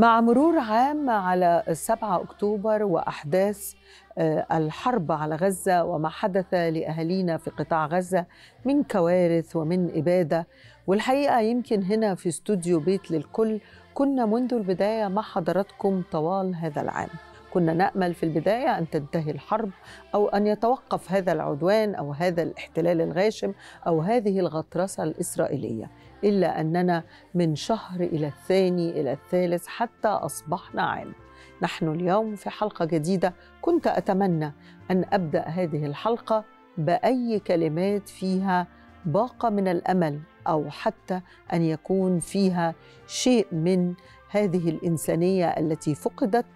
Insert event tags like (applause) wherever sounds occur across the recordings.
مع مرور عام على 7 أكتوبر وأحداث آه، الحرب على غزة وما حدث لأهالينا في قطاع غزة من كوارث ومن إبادة والحقيقة يمكن هنا في استوديو بيت للكل كنا منذ البداية مع حضراتكم طوال هذا العام كنا نامل في البدايه ان تنتهي الحرب او ان يتوقف هذا العدوان او هذا الاحتلال الغاشم او هذه الغطرسه الاسرائيليه إلا أننا من شهر إلى الثاني إلى الثالث حتى أصبحنا عام نحن اليوم في حلقة جديدة كنت أتمنى أن أبدأ هذه الحلقة بأي كلمات فيها باقة من الأمل أو حتى أن يكون فيها شيء من هذه الإنسانية التي فقدت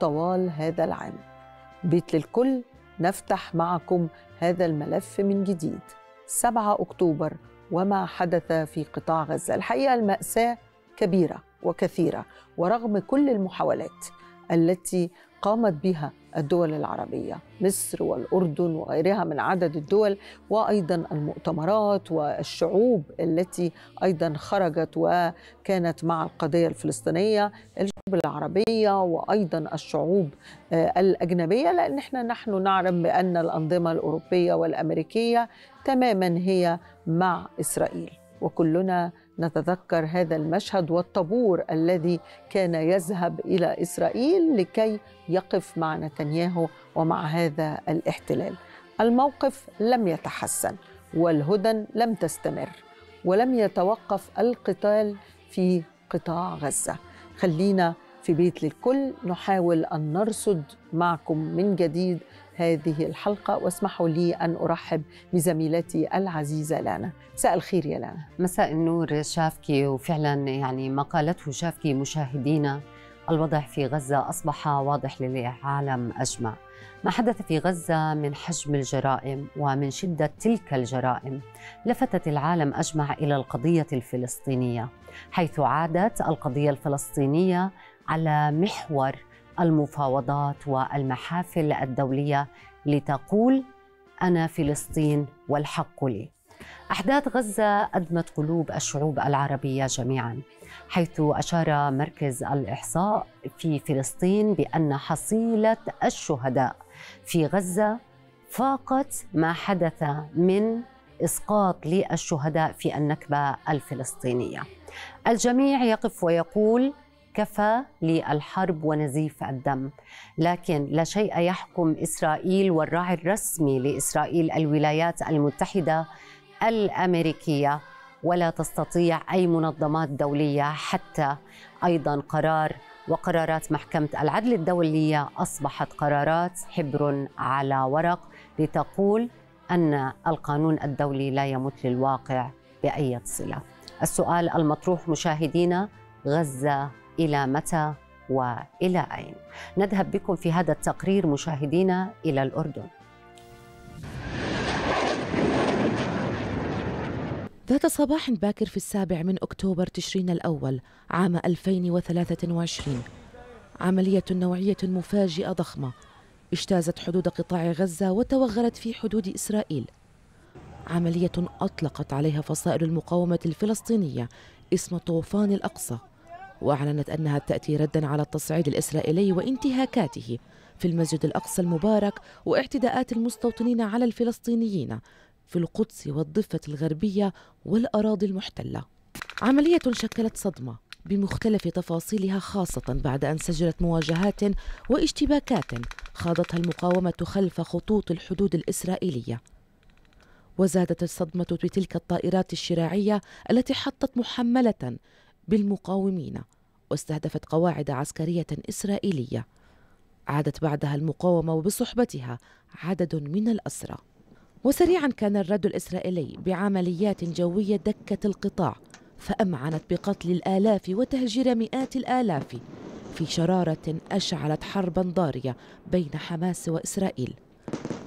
طوال هذا العام بيت للكل نفتح معكم هذا الملف من جديد 7 أكتوبر وما حدث في قطاع غزه الحقيقه الماساه كبيره وكثيره ورغم كل المحاولات التي قامت بها الدول العربية مصر والأردن وغيرها من عدد الدول وأيضا المؤتمرات والشعوب التي أيضا خرجت وكانت مع القضية الفلسطينية الشعوب العربية وأيضا الشعوب آه، الأجنبية لأن احنا نحن نعلم بأن الأنظمة الأوروبية والأمريكية تماما هي مع إسرائيل وكلنا نتذكر هذا المشهد والطابور الذي كان يذهب الى اسرائيل لكي يقف مع نتنياهو ومع هذا الاحتلال. الموقف لم يتحسن والهدن لم تستمر ولم يتوقف القتال في قطاع غزه. خلينا في بيت للكل نحاول ان نرصد معكم من جديد هذه الحلقة واسمحوا لي أن أرحب بزميلتي العزيزة لانا مساء الخير يا لانا مساء النور شافكي وفعلا يعني ما قالته شافكي مشاهدينا الوضع في غزة أصبح واضح للعالم أجمع ما حدث في غزة من حجم الجرائم ومن شدة تلك الجرائم لفتت العالم أجمع إلى القضية الفلسطينية حيث عادت القضية الفلسطينية على محور المفاوضات والمحافل الدوليه لتقول انا فلسطين والحق لي. احداث غزه ادمت قلوب الشعوب العربيه جميعا حيث اشار مركز الاحصاء في فلسطين بان حصيله الشهداء في غزه فاقت ما حدث من اسقاط للشهداء في النكبه الفلسطينيه. الجميع يقف ويقول كفى للحرب ونزيف الدم لكن لا شيء يحكم إسرائيل والراعي الرسمي لإسرائيل الولايات المتحدة الأمريكية ولا تستطيع أي منظمات دولية حتى أيضا قرار وقرارات محكمة العدل الدولية أصبحت قرارات حبر على ورق لتقول أن القانون الدولي لا يمت للواقع بأي صلة السؤال المطروح مشاهدينا غزة إلى متى وإلى أين؟ نذهب بكم في هذا التقرير مشاهدينا إلى الأردن ذات صباح باكر في السابع من أكتوبر تشرين الأول عام 2023 عملية نوعية مفاجئة ضخمة اجتازت حدود قطاع غزة وتوغلت في حدود إسرائيل عملية أطلقت عليها فصائل المقاومة الفلسطينية اسم طوفان الأقصى وأعلنت أنها تأتي ردا على التصعيد الإسرائيلي وانتهاكاته في المسجد الأقصى المبارك واعتداءات المستوطنين على الفلسطينيين في القدس والضفة الغربية والأراضي المحتلة عملية شكلت صدمة بمختلف تفاصيلها خاصة بعد أن سجلت مواجهات واشتباكات خاضتها المقاومة خلف خطوط الحدود الإسرائيلية وزادت الصدمة بتلك الطائرات الشراعية التي حطت محملة بالمقاومين واستهدفت قواعد عسكرية إسرائيلية عادت بعدها المقاومة وبصحبتها عدد من الأسرى وسريعا كان الرد الإسرائيلي بعمليات جوية دكت القطاع فأمعنت بقتل الآلاف وتهجير مئات الآلاف في شرارة أشعلت حربا ضارية بين حماس وإسرائيل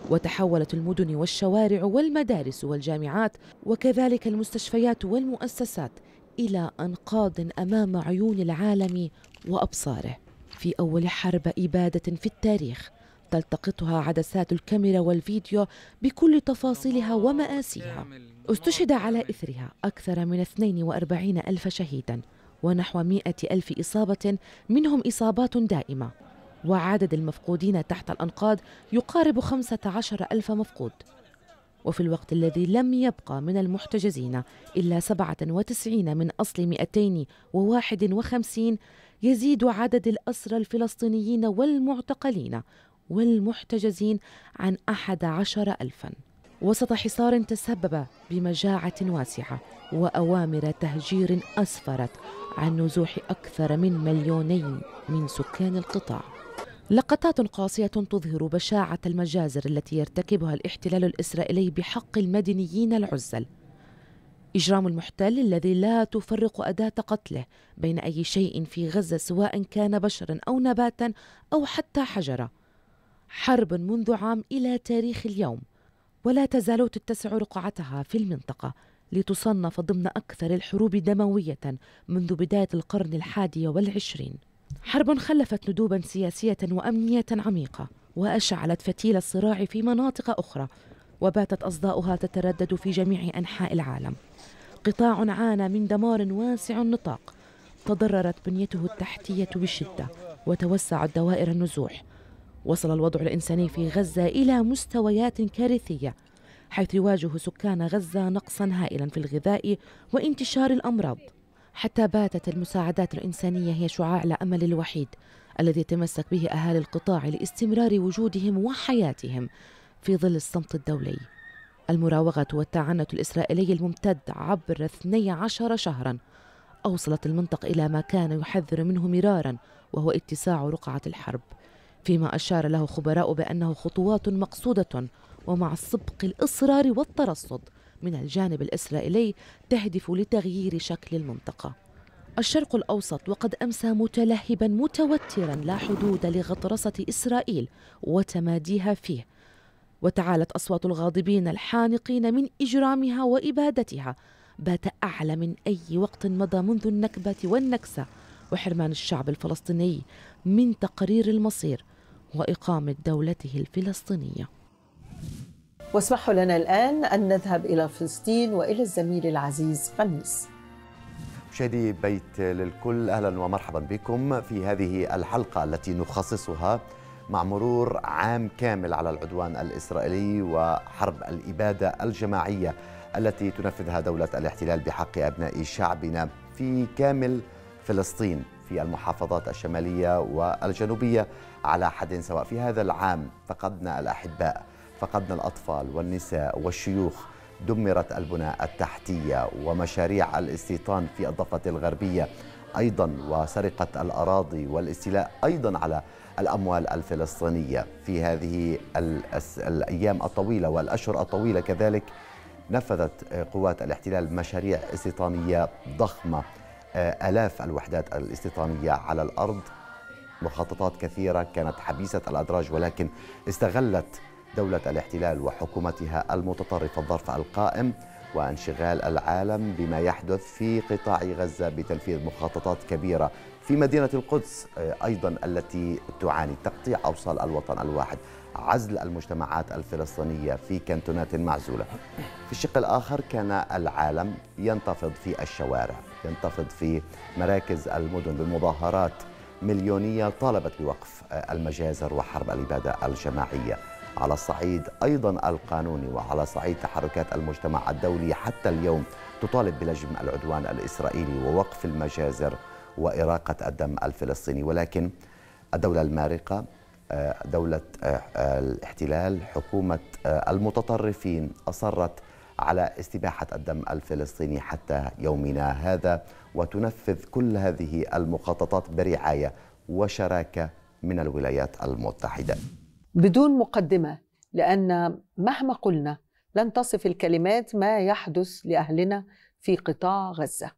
وتحولت المدن والشوارع والمدارس والجامعات وكذلك المستشفيات والمؤسسات إلى أنقاض أمام عيون العالم وأبصاره في أول حرب إبادة في التاريخ تلتقطها عدسات الكاميرا والفيديو بكل تفاصيلها ومآسيها استشهد على إثرها أكثر من 42 ألف شهيدا ونحو 100 ألف إصابة منهم إصابات دائمة وعدد المفقودين تحت الأنقاض يقارب 15 ألف مفقود وفي الوقت الذي لم يبقى من المحتجزين إلا 97 من أصل 251 يزيد عدد الأسرى الفلسطينيين والمعتقلين والمحتجزين عن 11 ألفاً وسط حصار تسبب بمجاعة واسعة وأوامر تهجير أسفرت عن نزوح أكثر من مليونين من سكان القطاع لقطات قاسية تظهر بشاعة المجازر التي يرتكبها الاحتلال الإسرائيلي بحق المدنيين العزل إجرام المحتل الذي لا تفرق أداة قتله بين أي شيء في غزة سواء كان بشرا أو نباتا أو حتى حجرة حرب منذ عام إلى تاريخ اليوم ولا تزال تتسع رقعتها في المنطقة لتصنف ضمن أكثر الحروب دموية منذ بداية القرن الحادي والعشرين حرب خلفت ندوبا سياسيه وامنيه عميقه واشعلت فتيل الصراع في مناطق اخرى وباتت اصداؤها تتردد في جميع انحاء العالم قطاع عانى من دمار واسع النطاق تضررت بنيته التحتيه بشده وتوسعت دوائر النزوح وصل الوضع الانساني في غزه الى مستويات كارثيه حيث يواجه سكان غزه نقصا هائلا في الغذاء وانتشار الامراض حتى باتت المساعدات الإنسانية هي شعاع الأمل الوحيد الذي يتمسك به أهالي القطاع لاستمرار وجودهم وحياتهم في ظل الصمت الدولي المراوغة والتعنت الإسرائيلي الممتد عبر 12 شهرا أوصلت المنطقة إلى ما كان يحذر منه مرارا وهو اتساع رقعة الحرب فيما أشار له خبراء بأنه خطوات مقصودة ومع الصبق الإصرار والترصد من الجانب الإسرائيلي تهدف لتغيير شكل المنطقة الشرق الأوسط وقد أمسى متلهبا متوترا لا حدود لغطرسة إسرائيل وتماديها فيه وتعالت أصوات الغاضبين الحانقين من إجرامها وإبادتها بات أعلى من أي وقت مضى منذ النكبة والنكسة وحرمان الشعب الفلسطيني من تقرير المصير وإقامة دولته الفلسطينية واسمحوا لنا الآن أن نذهب إلى فلسطين وإلى الزميل العزيز قميص مشاهدي بيت للكل أهلا ومرحبا بكم في هذه الحلقة التي نخصصها مع مرور عام كامل على العدوان الإسرائيلي وحرب الإبادة الجماعية التي تنفذها دولة الاحتلال بحق أبناء شعبنا في كامل فلسطين في المحافظات الشمالية والجنوبية على حد سواء في هذا العام فقدنا الأحباء فقدنا الأطفال والنساء والشيوخ دمرت البنى التحتية ومشاريع الاستيطان في الضفة الغربية أيضا وسرقة الأراضي والاستيلاء أيضا على الأموال الفلسطينية في هذه الأيام الطويلة والأشهر الطويلة كذلك نفذت قوات الاحتلال مشاريع استيطانية ضخمة آه، آلاف الوحدات الاستيطانية على الأرض مخططات كثيرة كانت حبيسة الأدراج ولكن استغلت دولة الاحتلال وحكومتها المتطرفة الظرف القائم وانشغال العالم بما يحدث في قطاع غزة بتنفيذ مخططات كبيرة في مدينة القدس آه، أيضا التي تعاني تقطيع أوصال الوطن الواحد عزل المجتمعات الفلسطينية في كنتونات معزولة في الشق الآخر كان العالم ينتفض في الشوارع ينتفض في مراكز المدن بالمظاهرات مليونية طالبت بوقف آه، المجازر وحرب الإبادة الجماعية على الصعيد أيضا القانوني وعلى صعيد تحركات المجتمع الدولي حتى اليوم تطالب بلجم العدوان الإسرائيلي ووقف المجازر وإراقة الدم الفلسطيني ولكن الدولة المارقة آه، دولة آه، آه، الاحتلال حكومة المتطرفين أصرت على استباحة الدم الفلسطيني حتى يومنا هذا وتنفذ كل هذه المخططات برعاية وشراكة من الولايات المتحدة بدون مقدمه لان مهما قلنا لن تصف الكلمات ما يحدث لاهلنا في قطاع غزه.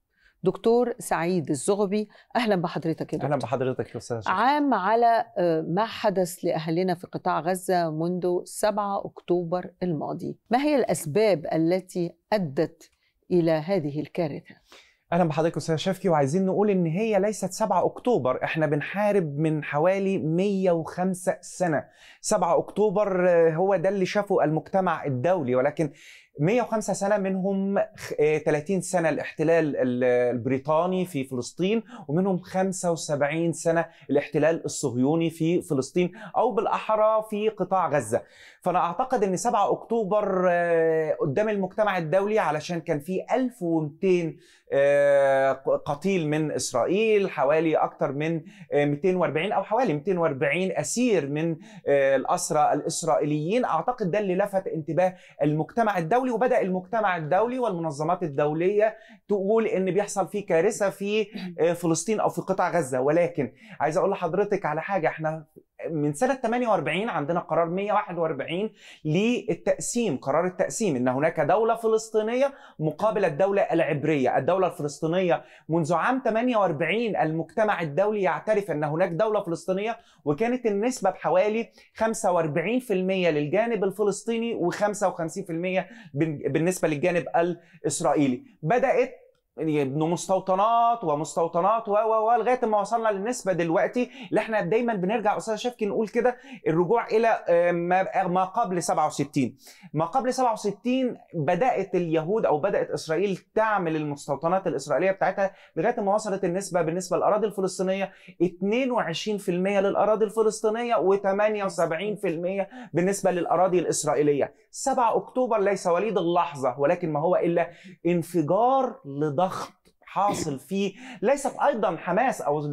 دكتور سعيد الزغبي اهلا بحضرتك يا دكتور. اهلا بحضرتك يا استاذ عام على آه، ما حدث لاهلنا في قطاع غزه منذ 7 اكتوبر الماضي، ما هي الاسباب التي ادت الى هذه الكارثه؟ اهلا بحضرتك استاذ شفقي وعايزين نقول ان هي ليست 7 اكتوبر احنا بنحارب من حوالي 105 سنه 7 اكتوبر آه، هو ده اللي شافه المجتمع الدولي ولكن 105 سنه منهم 30 آه، سنه الاحتلال البريطاني في فلسطين ومنهم 75 سنه الاحتلال الصهيوني في فلسطين او بالاحرى في قطاع غزه فانا اعتقد ان 7 اكتوبر آه، قدام المجتمع الدولي علشان كان في 1200 آه، قتيل من اسرائيل حوالي اكثر من 240 آه، او حوالي 240 اسير من آه، الاسرى الاسرائيليين اعتقد ده اللي لفت انتباه المجتمع الدولي وبدا المجتمع الدولي والمنظمات الدوليه تقول ان بيحصل في كارثه في فلسطين او في قطاع غزه ولكن عايز اقول لحضرتك على حاجه احنا من سنه 48 عندنا قرار 141 للتقسيم قرار التقسيم ان هناك دوله فلسطينيه مقابل الدوله العبريه الدوله الفلسطينيه منذ عام 48 المجتمع الدولي يعترف ان هناك دوله فلسطينيه وكانت النسبه بحوالي 45% للجانب الفلسطيني و55% بالنسبه للجانب الاسرائيلي بدات يعني مستوطنات ومستوطنات و و لغايه ما وصلنا للنسبه دلوقتي اللي احنا دايما بنرجع استاذ شفكي نقول كده الرجوع الى ما قبل 67 ما قبل 67 بدات اليهود او بدات اسرائيل تعمل المستوطنات الاسرائيليه بتاعتها لغايه ما وصلت النسبه بالنسبه للاراضي الفلسطينيه 22% للاراضي الفلسطينيه و78% بالنسبه للاراضي الاسرائيليه 7 اكتوبر ليس وليد اللحظه ولكن ما هو الا انفجار لضغط ضغط حاصل في ليست ايضا حماس او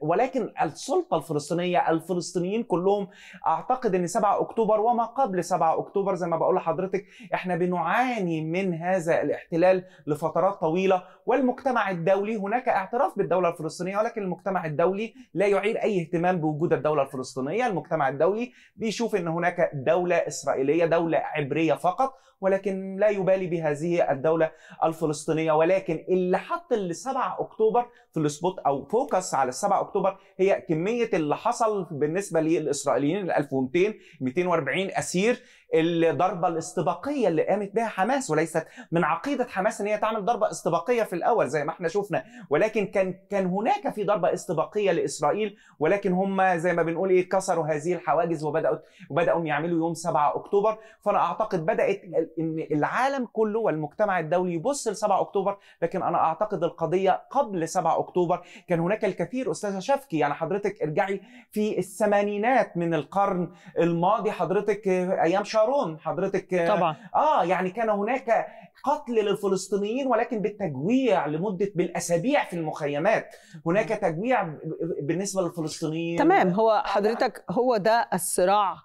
ولكن السلطه الفلسطينيه الفلسطينيين كلهم اعتقد ان 7 اكتوبر وما قبل 7 اكتوبر زي ما بقول لحضرتك احنا بنعاني من هذا الاحتلال لفترات طويله والمجتمع الدولي هناك اعتراف بالدوله الفلسطينيه ولكن المجتمع الدولي لا يعير اي اهتمام بوجود الدوله الفلسطينيه المجتمع الدولي بيشوف ان هناك دوله اسرائيليه دوله عبريه فقط ولكن لا يبالي بهذه الدولة الفلسطينية ولكن اللي حط ال 7 أكتوبر في السبوت او فوكس على 7 اكتوبر هي كميه اللي حصل بالنسبه للاسرائيليين ال 1200 240 اسير الضربه الاستباقيه اللي قامت بها حماس وليست من عقيده حماس ان هي تعمل ضربه استباقيه في الاول زي ما احنا شفنا ولكن كان كان هناك في ضربه استباقيه لاسرائيل ولكن هم زي ما بنقول ايه كسروا هذه الحواجز وبداوا وبداوا يعملوا يوم 7 اكتوبر فانا اعتقد بدات ان العالم كله والمجتمع الدولي يبص ل 7 اكتوبر لكن انا اعتقد القضيه قبل 7 أكتوبر اكتوبر كان هناك الكثير استاذه شفكي يعني حضرتك ارجعي في الثمانينات من القرن الماضي حضرتك ايام شارون حضرتك طبعا اه يعني كان هناك قتل للفلسطينيين ولكن بالتجويع لمده بالاسابيع في المخيمات هناك تجويع بالنسبه للفلسطينيين تمام هو آه، حضرتك هو ده الصراع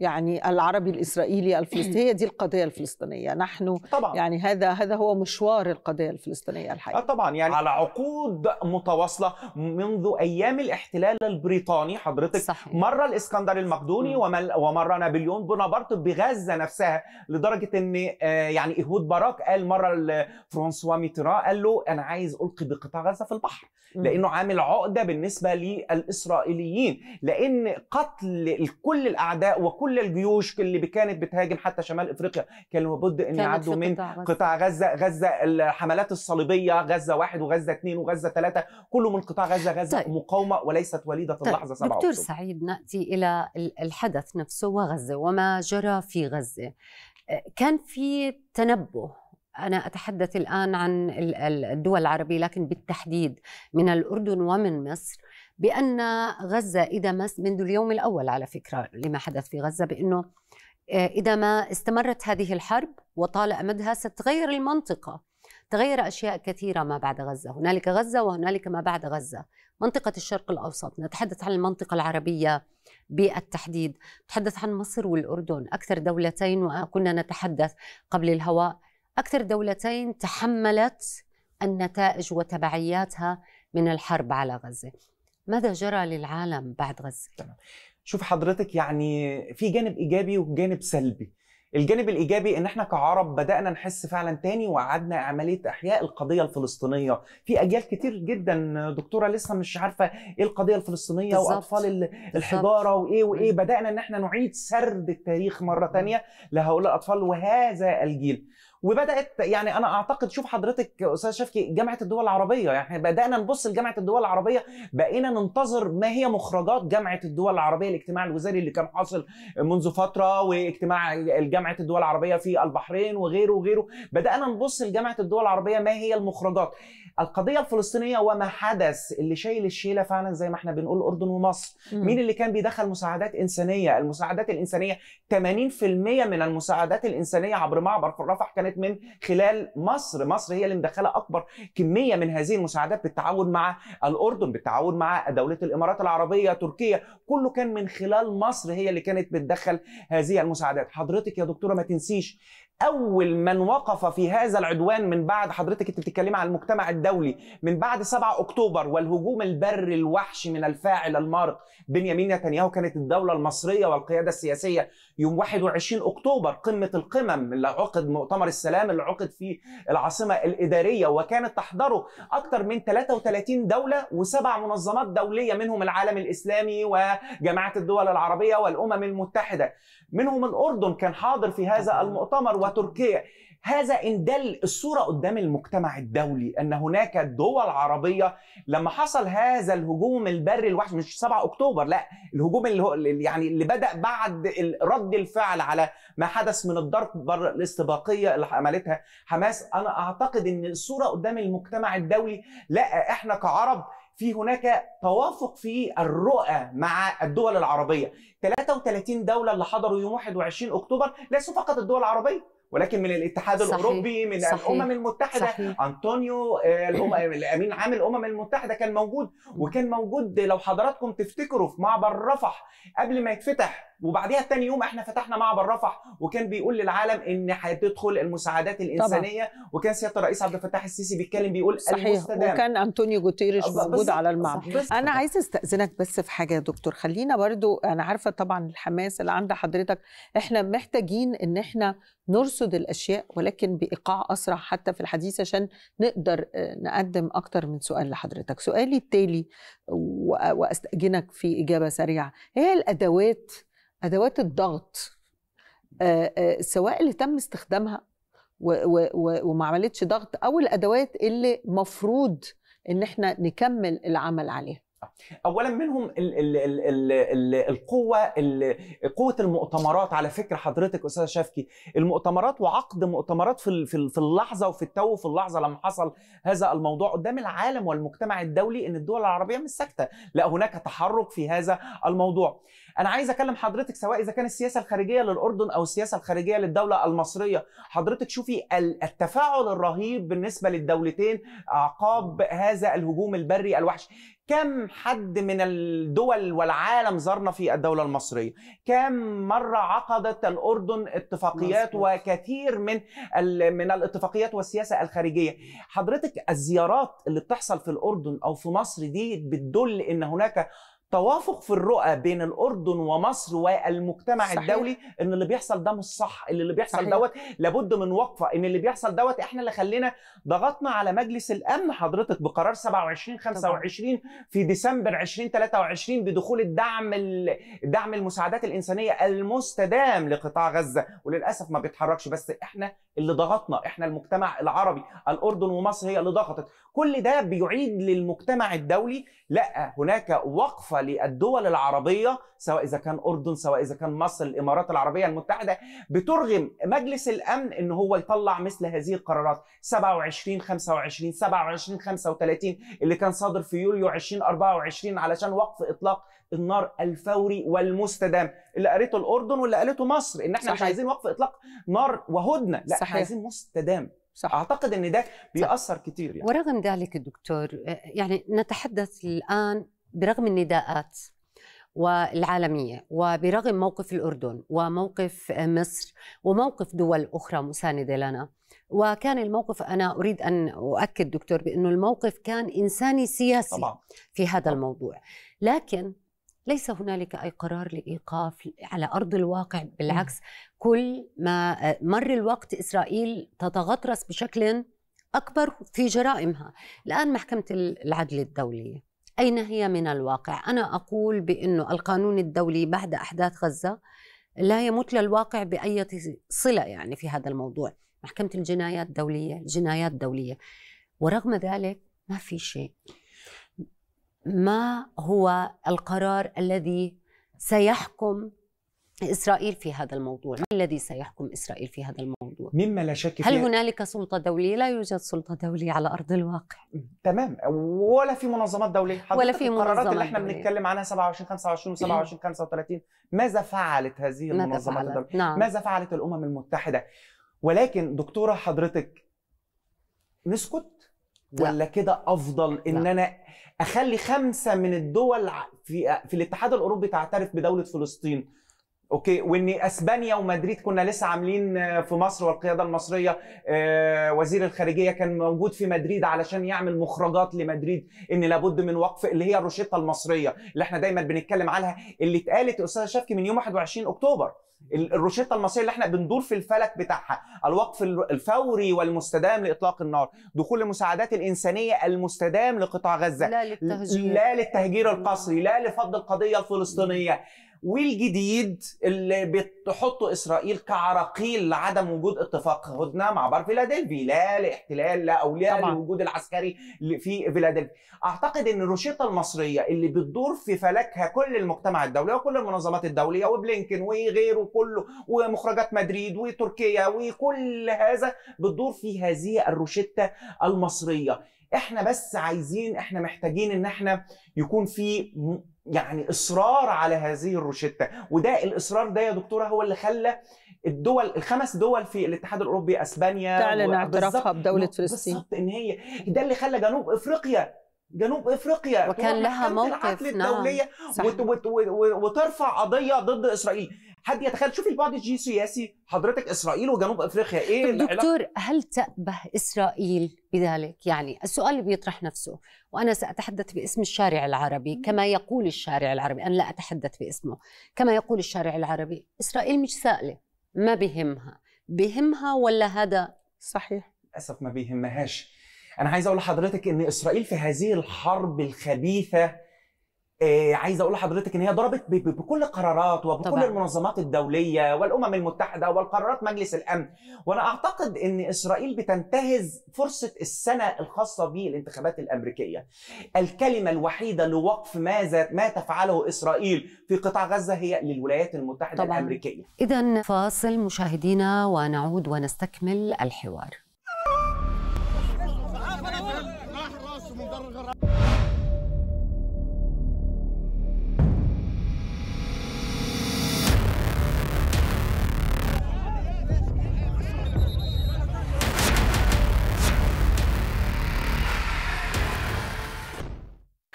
يعني العربي الاسرائيلي الفلسطيني هي دي القضيه الفلسطينيه نحن طبعا. يعني هذا هذا هو مشوار القضيه الفلسطينيه الحقيقه آه، طبعا يعني على عقود متواصله منذ ايام الاحتلال البريطاني حضرتك صحيح. مره الاسكندر المقدوني ومره نابليون بونابرت بغزه نفسها لدرجه ان آه، يعني ايهود باراك قال مره فرانسوا ميترا قال له انا عايز القي بقطاع غزه في البحر لانه عامل عقده بالنسبه للاسرائيليين لان قتل كل الاعداء وكل كل الجيوش اللي كانت بتهاجم حتى شمال افريقيا كان لابد ان يعدوا من قطاع غزه غزه الحملات الصليبيه غزه واحد وغزه اثنين وغزه ثلاثه كله من قطاع غزه غزه طيب. مقاومه وليست وليده طيب. اللحظه 7 دكتور أكتوب. سعيد ناتي الى الحدث نفسه وغزه وما جرى في غزه كان في تنبه أنا أتحدث الآن عن الدول العربية لكن بالتحديد من الأردن ومن مصر بأن غزة إذا ما منذ اليوم الأول على فكرة لما حدث في غزة بأنه آه، إذا ما استمرت هذه الحرب وطال أمدها ستتغير المنطقة تغير أشياء كثيرة ما بعد غزة هنالك غزة وهنالك ما بعد غزة منطقة الشرق الأوسط نتحدث عن المنطقة العربية بالتحديد نتحدث عن مصر والأردن أكثر دولتين وكنا نتحدث قبل الهواء أكثر دولتين تحملت النتائج وتبعياتها من الحرب على غزة ماذا جرى للعالم بعد غزة؟ تمام. شوف حضرتك يعني في جانب إيجابي وجانب سلبي الجانب الايجابي ان احنا كعرب بدانا نحس فعلا تاني وقعدنا عمليه احياء القضيه الفلسطينيه في اجيال كتير جدا دكتوره لسه مش عارفه ايه القضيه الفلسطينيه بالزبط. واطفال الحضاره وايه وايه بدانا ان احنا نعيد سرد التاريخ مره تانية لهؤلاء الاطفال وهذا الجيل وبدات يعني انا اعتقد شوف حضرتك استاذ شفكي جامعه الدول العربيه يعني بدانا نبص لجامعه الدول العربيه بقينا ننتظر ما هي مخرجات جامعه الدول العربيه الاجتماع الوزاري اللي كان حاصل منذ فتره واجتماع جامعه الدول العربيه في البحرين وغيره وغيره بدانا نبص لجامعه الدول العربيه ما هي المخرجات القضيه الفلسطينيه وما حدث اللي شايل الشيله فعلا زي ما احنا بنقول الاردن ومصر م. مين اللي كان بيدخل مساعدات انسانيه المساعدات الانسانيه 80% من المساعدات الانسانيه عبر معبر في رفح كانت كانت من خلال مصر مصر هي اللي مدخله اكبر كميه من هذه المساعدات بالتعاون مع الاردن بالتعاون مع دوله الامارات العربيه تركيا كله كان من خلال مصر هي اللي كانت بتدخل هذه المساعدات حضرتك يا دكتوره ما تنسيش اول من وقف في هذا العدوان من بعد حضرتك انت بتتكلمي على المجتمع الدولي من بعد 7 اكتوبر والهجوم البري الوحشي من الفاعل المارق بنيامين نتنياهو كانت الدوله المصريه والقياده السياسيه يوم 21 اكتوبر قمه القمم اللي عقد مؤتمر السلام اللي عقد في العاصمه الاداريه وكانت تحضره اكثر من 33 دوله وسبع منظمات دوليه منهم العالم الاسلامي وجماعه الدول العربيه والامم المتحده منهم الأردن كان حاضر في هذا المؤتمر وتركيا هذا إن دل الصورة قدام المجتمع الدولي أن هناك دول عربية لما حصل هذا الهجوم البري الوحش مش 7 أكتوبر لا الهجوم اللي هو يعني اللي بدأ بعد رد الفعل على ما حدث من الضربة الاستباقية اللي عملتها حماس أنا أعتقد أن الصورة قدام المجتمع الدولي لا إحنا كعرب في هناك توافق في الرؤى مع الدول العربية 33 دولة اللي حضروا يوم 21 أكتوبر ليسوا فقط الدول العربية ولكن من الاتحاد صحيح. الاوروبي من صحيح. الامم المتحده صحيح. انطونيو آه، آه، الامين عام الامم المتحده كان موجود وكان موجود لو حضراتكم تفتكروا في معبر رفح قبل ما يتفتح وبعديها تاني يوم احنا فتحنا معبر رفح وكان بيقول للعالم ان هتدخل المساعدات الانسانيه طبعا. وكان سياده الرئيس عبد الفتاح السيسي بيتكلم بيقول صحيح المستدام. وكان انطونيو جوتيريش موجود على المعبر انا عايز استاذنك بس في حاجه يا دكتور خلينا برضو انا عارفه طبعا الحماس اللي عند حضرتك احنا محتاجين ان احنا نرصد الاشياء ولكن بايقاع اسرع حتى في الحديث عشان نقدر آه، نقدم اكتر من سؤال لحضرتك سؤالي التالي واستاذنك في اجابه سريعه هي إيه الادوات ادوات الضغط آه، آه، سواء اللي تم استخدامها وما عملتش ضغط او الادوات اللي مفروض ان احنا نكمل العمل عليها اولا منهم الـ الـ الـ الـ الـ القوه الـ قوه المؤتمرات على فكره حضرتك استاذ شفكي المؤتمرات وعقد مؤتمرات في في اللحظه وفي التو في اللحظه لما حصل هذا الموضوع قدام العالم والمجتمع الدولي ان الدول العربيه مش ساكته لا هناك تحرك في هذا الموضوع انا عايز اكلم حضرتك سواء اذا كان السياسه الخارجيه للاردن او السياسه الخارجيه للدوله المصريه حضرتك شوفي التفاعل الرهيب بالنسبه للدولتين اعقاب هذا الهجوم البري الوحش كم حد من الدول والعالم زارنا في الدولة المصرية كم مرة عقدت الأردن اتفاقيات وكثير من من الاتفاقيات والسياسة الخارجية حضرتك الزيارات اللي بتحصل في الأردن أو في مصر دي بتدل إن هناك توافق في الرؤى بين الاردن ومصر والمجتمع صحيح. الدولي ان اللي بيحصل ده مش صح ان اللي بيحصل دوت لابد من وقفه ان اللي بيحصل دوت احنا اللي خلينا ضغطنا على مجلس الامن حضرتك بقرار 27 25 طبعا. في ديسمبر 2023 بدخول الدعم دعم المساعدات الانسانيه المستدام لقطاع غزه وللاسف ما بيتحركش بس احنا اللي ضغطنا احنا المجتمع العربي الاردن ومصر هي اللي ضغطت كل ده بيعيد للمجتمع الدولي لا هناك وقفه للدول العربية سواء إذا كان أردن سواء إذا كان مصر الإمارات العربية المتحدة بترغم مجلس الأمن إن هو يطلع مثل هذه القرارات 27 25 27 35 اللي كان صادر في يوليو 2024 علشان وقف إطلاق النار الفوري والمستدام اللي قالته الأردن واللي قالته مصر إن إحنا مش عايزين وقف إطلاق نار وهدنة لا صحيح. عايزين مستدام صح. اعتقد ان ده بيأثر صح. كتير يعني ورغم ذلك دكتور آه، يعني نتحدث الان برغم النداءات والعالميه وبرغم موقف الاردن وموقف مصر وموقف دول اخرى مسانده لنا وكان الموقف انا اريد ان اؤكد دكتور بانه الموقف كان انساني سياسي طبعا. في هذا الموضوع لكن ليس هنالك اي قرار لايقاف على ارض الواقع بالعكس كل ما مر الوقت اسرائيل تتغطرس بشكل اكبر في جرائمها الان محكمه العدل الدوليه أين هي من الواقع؟ أنا أقول بأنه القانون الدولي بعد أحداث غزة لا يمت للواقع بأي صلة يعني في هذا الموضوع محكمة الجنايات الدولية الجنايات الدولية ورغم ذلك ما في شيء ما هو القرار الذي سيحكم إسرائيل في هذا الموضوع ما الذي سيحكم إسرائيل في هذا الموضوع مما لا شك فيه هل هنالك سلطة دولية لا يوجد سلطة دولية على أرض الواقع تمام ولا في منظمات دولية ولا في القرارات اللي احنا بنتكلم عنها 27 25 و27 35 ماذا فعلت هذه ماذا المنظمات فعلت؟ الدولية نعم. ماذا فعلت الأمم المتحدة ولكن دكتورة حضرتك نسكت ولا لا. كده افضل ان لا. انا اخلي خمسه من الدول في في الاتحاد الاوروبي تعترف بدوله فلسطين اوكي وان اسبانيا ومدريد كنا لسه عاملين آه، في مصر والقياده المصريه آه، وزير الخارجيه كان موجود في مدريد علشان يعمل مخرجات لمدريد ان لابد من وقف اللي هي الروشته المصريه اللي احنا دايما بنتكلم عنها اللي اتقالت استاذه شفكي من يوم 21 اكتوبر الروشته المصريه اللي احنا بندور في الفلك بتاعها الوقف الفوري والمستدام لاطلاق النار دخول المساعدات الانسانيه المستدام لقطاع غزه لا للتهجير لا للتهجير القسري لا لفض القضيه الفلسطينيه والجديد اللي بتحطه اسرائيل كعراقيل لعدم وجود اتفاق هدنه مع بار فيلادلفي لا لاحتلال لا او لا للوجود العسكري في فيلادلفي اعتقد ان الروشته المصريه اللي بتدور في فلكها كل المجتمع الدولي وكل المنظمات الدوليه وبلينكن وغيره كله ومخرجات مدريد وتركيا وكل هذا بتدور في هذه الروشته المصريه احنا بس عايزين احنا محتاجين ان احنا يكون في يعني اصرار على هذه الروشته وده الاصرار ده يا دكتوره هو اللي خلى الدول الخمس دول في الاتحاد الاوروبي اسبانيا تعلن اعترافها بدوله فلسطين بالظبط ان هي ده اللي خلى جنوب افريقيا جنوب افريقيا وكان لها موقف نعم الدولية صحيح. وترفع قضيه ضد اسرائيل حد يتخيل شوفي البعد الجيوسياسي حضرتك اسرائيل وجنوب افريقيا ايه دكتور دكتور هل تأبه اسرائيل بذلك يعني السؤال اللي بيطرح نفسه وانا ساتحدث باسم الشارع العربي كما يقول الشارع العربي انا لا اتحدث باسمه كما يقول الشارع العربي اسرائيل مش سائله ما بهمها بهمها ولا هذا صحيح للاسف ما بيهمهاش انا عايز اقول لحضرتك ان اسرائيل في هذه الحرب الخبيثه آه عايز اقول لحضرتك ان هي ضربت بكل القرارات وبكل طبعا. المنظمات الدوليه والامم المتحده والقرارات مجلس الامن وانا اعتقد ان اسرائيل بتنتهز فرصه السنه الخاصه بالانتخابات الامريكيه الكلمه الوحيده لوقف ماذا ما تفعله اسرائيل في قطاع غزه هي للولايات المتحده طبعا. الامريكيه اذا فاصل مشاهدينا ونعود ونستكمل الحوار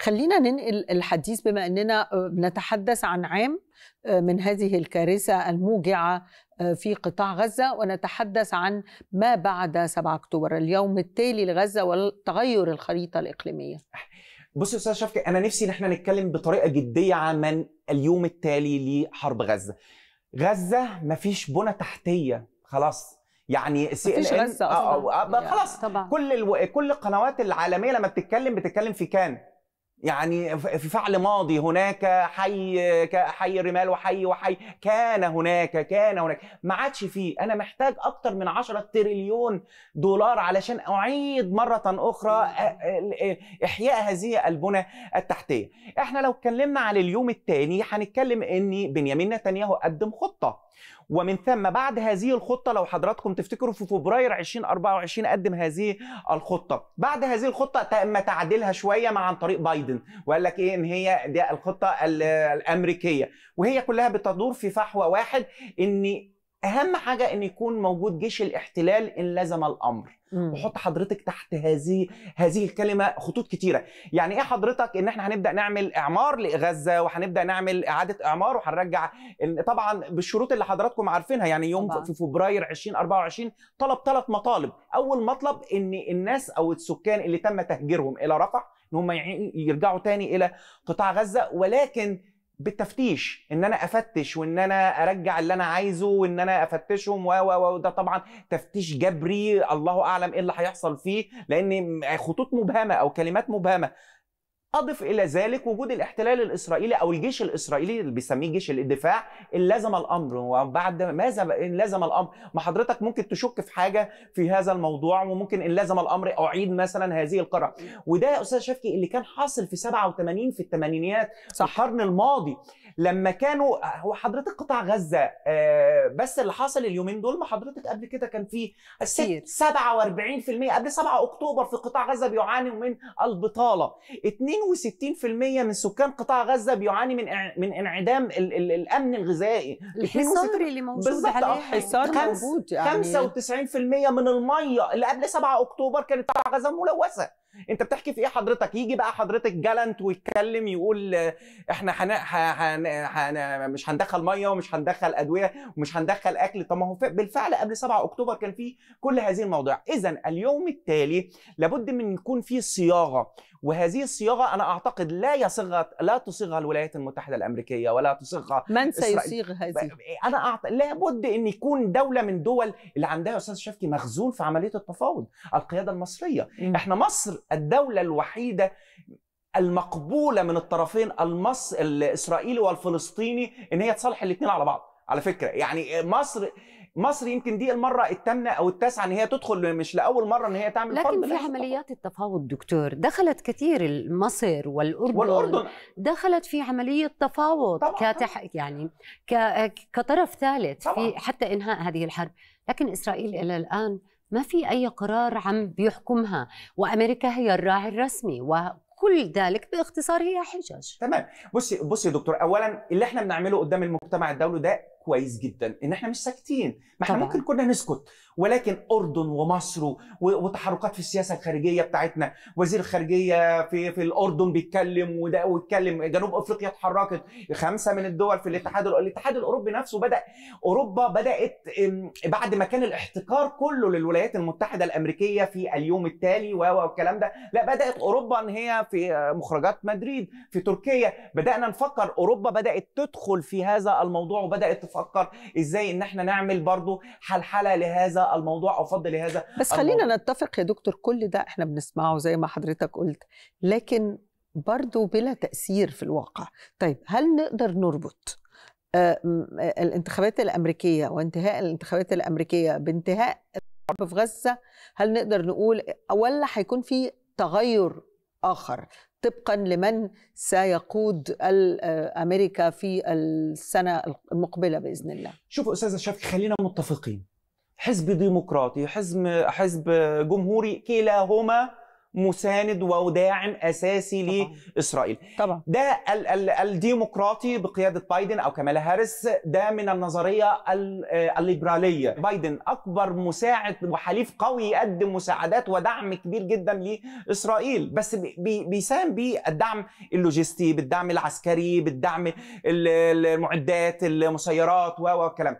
خلينا ننقل الحديث بما اننا آه، نتحدث عن عام آه، من هذه الكارثه الموجعه آه، في قطاع غزه ونتحدث عن ما بعد 7 اكتوبر اليوم التالي لغزه وتغير الخريطه الاقليميه بص يا استاذ شفقي انا نفسي ان احنا نتكلم بطريقه جديه عن اليوم التالي لحرب غزه غزه مفيش بنى تحتيه خلاص يعني سي ان ان خلاص طبعا. كل الو... كل القنوات العالميه لما بتتكلم بتتكلم في كان يعني في فعل ماضي هناك حي حي الرمال وحي وحي كان هناك كان هناك ما عادش فيه انا محتاج اكتر من 10 تريليون دولار علشان اعيد مره اخرى احياء هذه البنى التحتيه احنا لو اتكلمنا عن اليوم الثاني هنتكلم ان بنيامين نتنياهو قدم خطه ومن ثم بعد هذه الخطه لو حضراتكم تفتكروا في فبراير 2024 قدم هذه الخطه بعد هذه الخطه تم تعديلها شويه مع عن طريق بايدن وقال لك ايه ان هي دي الخطه الامريكيه وهي كلها بتدور في فحوى واحد ان اهم حاجه ان يكون موجود جيش الاحتلال ان لزم الامر مم. وحط حضرتك تحت هذه هذه الكلمه خطوط كتيره يعني ايه حضرتك ان احنا هنبدا نعمل اعمار لغزه وهنبدا نعمل اعاده اعمار وهنرجع طبعا بالشروط اللي حضراتكم عارفينها يعني يوم طبعا. في فبراير 2024 طلب ثلاث مطالب اول مطلب ان الناس او السكان اللي تم تهجيرهم الى رفح ان هم يرجعوا تاني الى قطاع غزه ولكن بالتفتيش ان انا افتش وان انا ارجع اللي انا عايزه وان انا افتشهم و و وده طبعا تفتيش جبري الله اعلم ايه اللي هيحصل فيه لان خطوط مبهمه او كلمات مبهمه أضف إلى ذلك وجود الاحتلال الإسرائيلي أو الجيش الإسرائيلي اللي بيسميه جيش الدفاع إن لزم الأمر وبعد ماذا إن لزم الأمر ما حضرتك ممكن تشك في حاجة في هذا الموضوع وممكن إن لزم الأمر أعيد مثلا هذه القراءة وده يا أستاذ شفكي اللي كان حاصل في 87 في الثمانينيات صح. القرن الماضي لما كانوا هو حضرتك قطاع غزة آه، بس اللي حصل اليومين دول ما حضرتك قبل كده كان في 47% قبل 7 أكتوبر في قطاع غزة بيعاني من البطالة 2 62% من سكان قطاع غزه بيعاني من من انعدام الـ الـ الامن الغذائي الحصار اللي موجود آه، عليه الحصار موجود يعني 95% من الميه اللي قبل 7 اكتوبر كانت قطاع غزه ملوثه انت بتحكي في ايه حضرتك يجي بقى حضرتك جالنت ويتكلم يقول احنا حنا حنا حنا مش هندخل ميه ومش هندخل ادويه ومش هندخل اكل طب ما هو بالفعل قبل 7 اكتوبر كان في كل هذه المواضيع اذا اليوم التالي لابد من يكون في صياغه وهذه الصياغه انا اعتقد لا يصغها لا تصيغها الولايات المتحده الامريكيه ولا تصيغها من سيصيغ هذه؟ إيه، انا اعتقد لابد ان يكون دوله من دول اللي عندها استاذ شفكي مخزون في عمليه التفاوض القياده المصريه م. احنا مصر الدوله الوحيده المقبوله من الطرفين المص الاسرائيلي والفلسطيني ان هي تصالح الاثنين على بعض على فكره يعني مصر مصر يمكن دي المره الثامنه او التاسعه ان هي تدخل مش لاول مره ان هي تعمل لكن في عمليات التفاوض دكتور دخلت كثير مصر والاردن والاردن دخلت في عمليه تفاوض كتح يعني ك... كطرف ثالث طبعا. في حتى انهاء هذه الحرب لكن اسرائيل الى الان ما في اي قرار عم بيحكمها وامريكا هي الراعي الرسمي و... كل ذلك باختصار هي حجج تمام بصي بصي يا دكتور اولا اللي احنا بنعمله قدام المجتمع الدولي ده كويس جدا ان احنا مش ساكتين ما احنا ممكن كنا نسكت ولكن اردن ومصر وتحركات في السياسه الخارجيه بتاعتنا وزير الخارجيه في في الاردن بيتكلم وده ويتكلم جنوب افريقيا اتحركت خمسه من الدول في الاتحاد الاتحاد الاوروبي نفسه بدا اوروبا بدات بعد ما كان الاحتكار كله للولايات المتحده الامريكيه في اليوم التالي والكلام ده لا بدات اوروبا ان هي في آه، مخرجات مدريد في تركيا بدانا نفكر اوروبا بدات تدخل في هذا الموضوع وبدات نفكر ازاي ان احنا نعمل برضو حلحله لهذا الموضوع او فض لهذا بس الموضوع. خلينا نتفق يا دكتور كل ده احنا بنسمعه زي ما حضرتك قلت لكن برضو بلا تاثير في الواقع طيب هل نقدر نربط آه، آه، الانتخابات الامريكيه وانتهاء الانتخابات الامريكيه بانتهاء الحرب في غزه هل نقدر نقول ولا هيكون في تغير آخر طبقا لمن سيقود آه، امريكا في السنه المقبله باذن الله. شوفوا أستاذ شفك خلينا متفقين حزب ديمقراطي حزب حزب جمهوري كلاهما مساند وداعم اساسي لاسرائيل طبعا ده ال- ال- الديمقراطي بقياده بايدن او كمال هاريس ده من النظريه آه الليبراليه بايدن اكبر مساعد وحليف قوي يقدم مساعدات ودعم كبير جدا لاسرائيل بس بي- بيساهم بالدعم اللوجستي بالدعم العسكري بالدعم المعدات المسيرات والكلام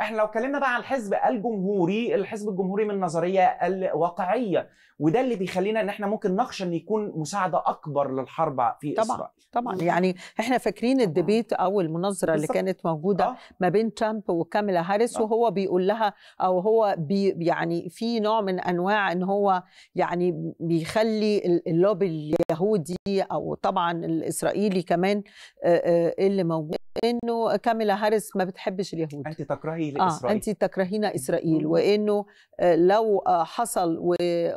احنا لو اتكلمنا بقى على الحزب الجمهوري الحزب الجمهوري من النظريه الواقعيه وده اللي بيخلينا ان احنا ممكن نخشى ان يكون مساعده اكبر للحرب في طبعا اسرائيل طبعا يعني احنا فاكرين الدبيت او المناظره اللي كانت موجوده آه. ما بين ترامب وكاميلا هاريس آه. وهو بيقول لها او هو بي يعني في نوع من انواع ان هو يعني بيخلي اللوبي اليهودي او طبعا الاسرائيلي كمان اللي موجود انه كاميلا هاريس ما بتحبش اليهود انت تكرهي اسرائيل آه اسرائيل انت تكرهين اسرائيل وانه آه، لو آه، حصل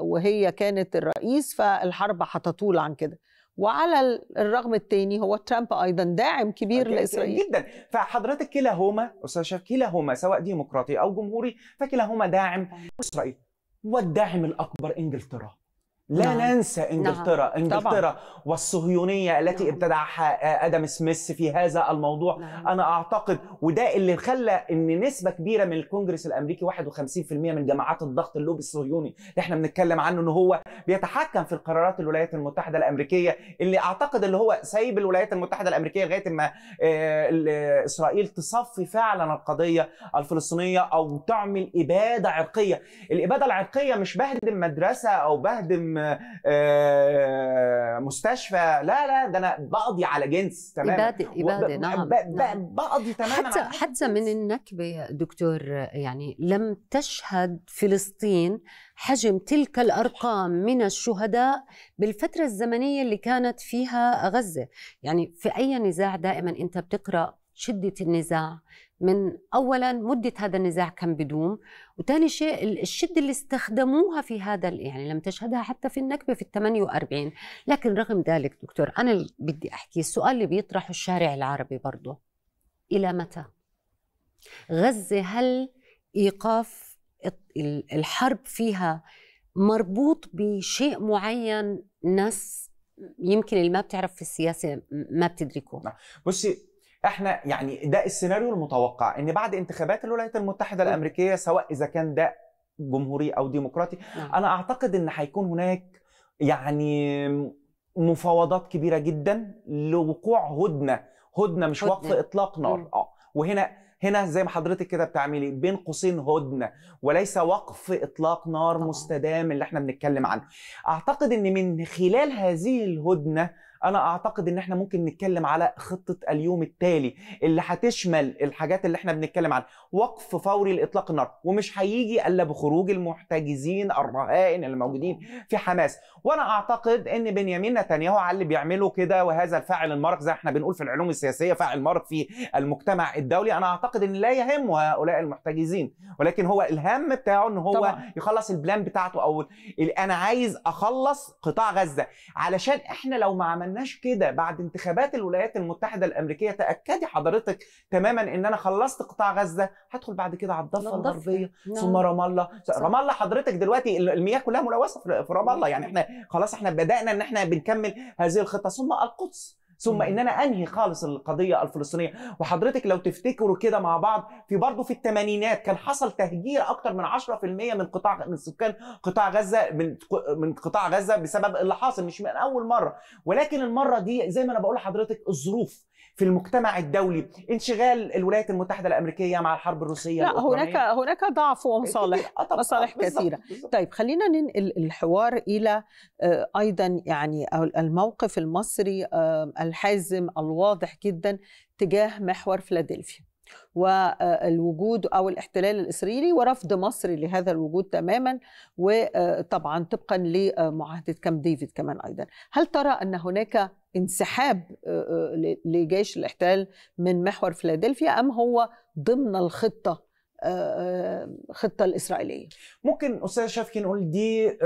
وهي كانت الرئيس فالحرب هتطول عن كده وعلى الرغم الثاني هو ترامب ايضا داعم كبير لاسرائيل جدا فحضرتك كلاهما استاذ شاف كلاهما سواء ديمقراطي او جمهوري فكلاهما داعم آه. اسرائيل والداعم الاكبر انجلترا لا نعم. ننسى انجلترا نعم. انجلترا طبعا. والصهيونيه التي نعم. ابتدعها ادم سميث في هذا الموضوع نعم. انا اعتقد وده اللي خلى ان نسبه كبيره من الكونجرس الامريكي 51% من جماعات الضغط اللوبي الصهيوني اللي احنا بنتكلم عنه ان هو بيتحكم في القرارات الولايات المتحده الامريكيه اللي اعتقد اللي هو سايب الولايات المتحده الامريكيه لغايه ما آه، اسرائيل تصفي فعلا القضيه الفلسطينيه او تعمل اباده عرقيه الاباده العرقيه مش بهدم مدرسه او بهدم آه، مستشفى لا لا ده انا بقضي على جنس تماما إبادة إبادة نعم, نعم. بقضي تماما حتى حتى من النكبة يا دكتور يعني لم تشهد فلسطين حجم تلك الأرقام من الشهداء بالفترة الزمنية اللي كانت فيها غزة يعني في أي نزاع دائما أنت بتقرأ شدة النزاع من أولا مدة هذا النزاع كم بدوم وثاني شيء الشدة اللي استخدموها في هذا يعني لم تشهدها حتى في النكبة في الثمانية وأربعين لكن رغم ذلك دكتور أنا بدي أحكي السؤال اللي بيطرحه الشارع العربي برضه إلى متى غزة هل إيقاف الحرب فيها مربوط بشيء معين ناس يمكن اللي ما بتعرف في السياسة ما بتدركه نعم. بصي احنا يعني ده السيناريو المتوقع ان بعد انتخابات الولايات المتحده الامريكيه سواء اذا كان ده جمهوري او ديمقراطي نعم. انا اعتقد ان هيكون هناك يعني مفاوضات كبيره جدا لوقوع هدنه هدنه مش وقف اطلاق نار اه وهنا هنا زي ما حضرتك كده بتعملي بين قوسين هدنه وليس وقف اطلاق نار مستدام اللي احنا بنتكلم عنه اعتقد ان من خلال هذه الهدنه انا اعتقد ان احنا ممكن نتكلم على خطه اليوم التالي اللي هتشمل الحاجات اللي احنا بنتكلم عنها وقف فوري لاطلاق النار ومش هيجي الا بخروج المحتجزين الرهائن اللي موجودين في حماس وانا اعتقد ان بنيامين نتنياهو على اللي بيعمله كده وهذا الفاعل المارق زي احنا بنقول في العلوم السياسيه فاعل مارق في المجتمع الدولي انا اعتقد ان لا يهم هؤلاء المحتجزين ولكن هو الهم بتاعه ان هو طبعا. يخلص البلان بتاعته او انا عايز اخلص قطاع غزه علشان احنا لو ما عملناش عملناش كده بعد انتخابات الولايات المتحده الامريكيه تاكدي حضرتك تماما ان انا خلصت قطاع غزه هدخل بعد كده على الضفه الغربيه نعم. ثم رام الله رام الله حضرتك دلوقتي المياه كلها ملوثه في رام الله يعني احنا خلاص احنا بدانا ان احنا بنكمل هذه الخطه ثم القدس ثم ان انا انهي خالص القضيه الفلسطينيه وحضرتك لو تفتكروا كده مع بعض في برضه في الثمانينات كان حصل تهجير اكتر من 10% من قطاع من سكان قطاع غزه من من قطاع غزه بسبب اللي حاصل مش من اول مره ولكن المره دي زي ما انا بقول لحضرتك الظروف في المجتمع الدولي انشغال الولايات المتحده الامريكيه مع الحرب الروسيه لا هناك هناك ضعف ومصالح آه، مصالح آه، كثيره طيب خلينا ننقل الحوار الى آه، ايضا يعني الموقف المصري الحازم الواضح جدا تجاه محور فيلادلفيا والوجود او الاحتلال الاسرائيلي ورفض مصر لهذا الوجود تماما وطبعا طبقا لمعاهده كامب ديفيد كمان ايضا هل ترى ان هناك انسحاب آه، آه، لجيش الاحتلال من محور فيلادلفيا ام هو ضمن الخطه الخطه آه، آه، الاسرائيليه ممكن استاذ شافكي نقول دي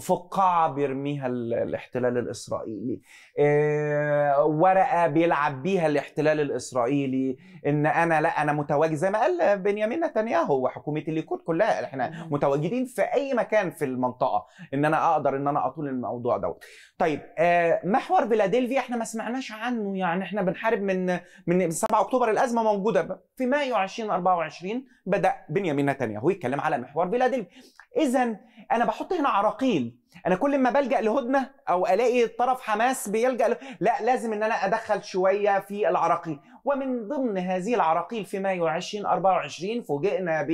فقاعه بيرميها الاحتلال الاسرائيلي آه، ورقه بيلعب بيها الاحتلال الاسرائيلي ان انا لا انا متواجد زي ما قال بنيامين نتنياهو وحكومه الليكود كلها احنا متواجدين في اي مكان في المنطقه ان انا اقدر ان انا اطول الموضوع دوت طيب محور فيلادلفيا احنا ما سمعناش عنه يعني احنا بنحارب من من 7 اكتوبر الازمه موجوده في مايو 2024 بدا بنيامين نتنياهو يتكلم على محور فلاديلفيا اذا انا بحط هنا عراقيل انا كل ما بلجا لهدنه او الاقي طرف حماس بيلجا له لا لازم ان انا ادخل شويه في العراقيل ومن ضمن هذه العراقيل في مايو 2024 فوجئنا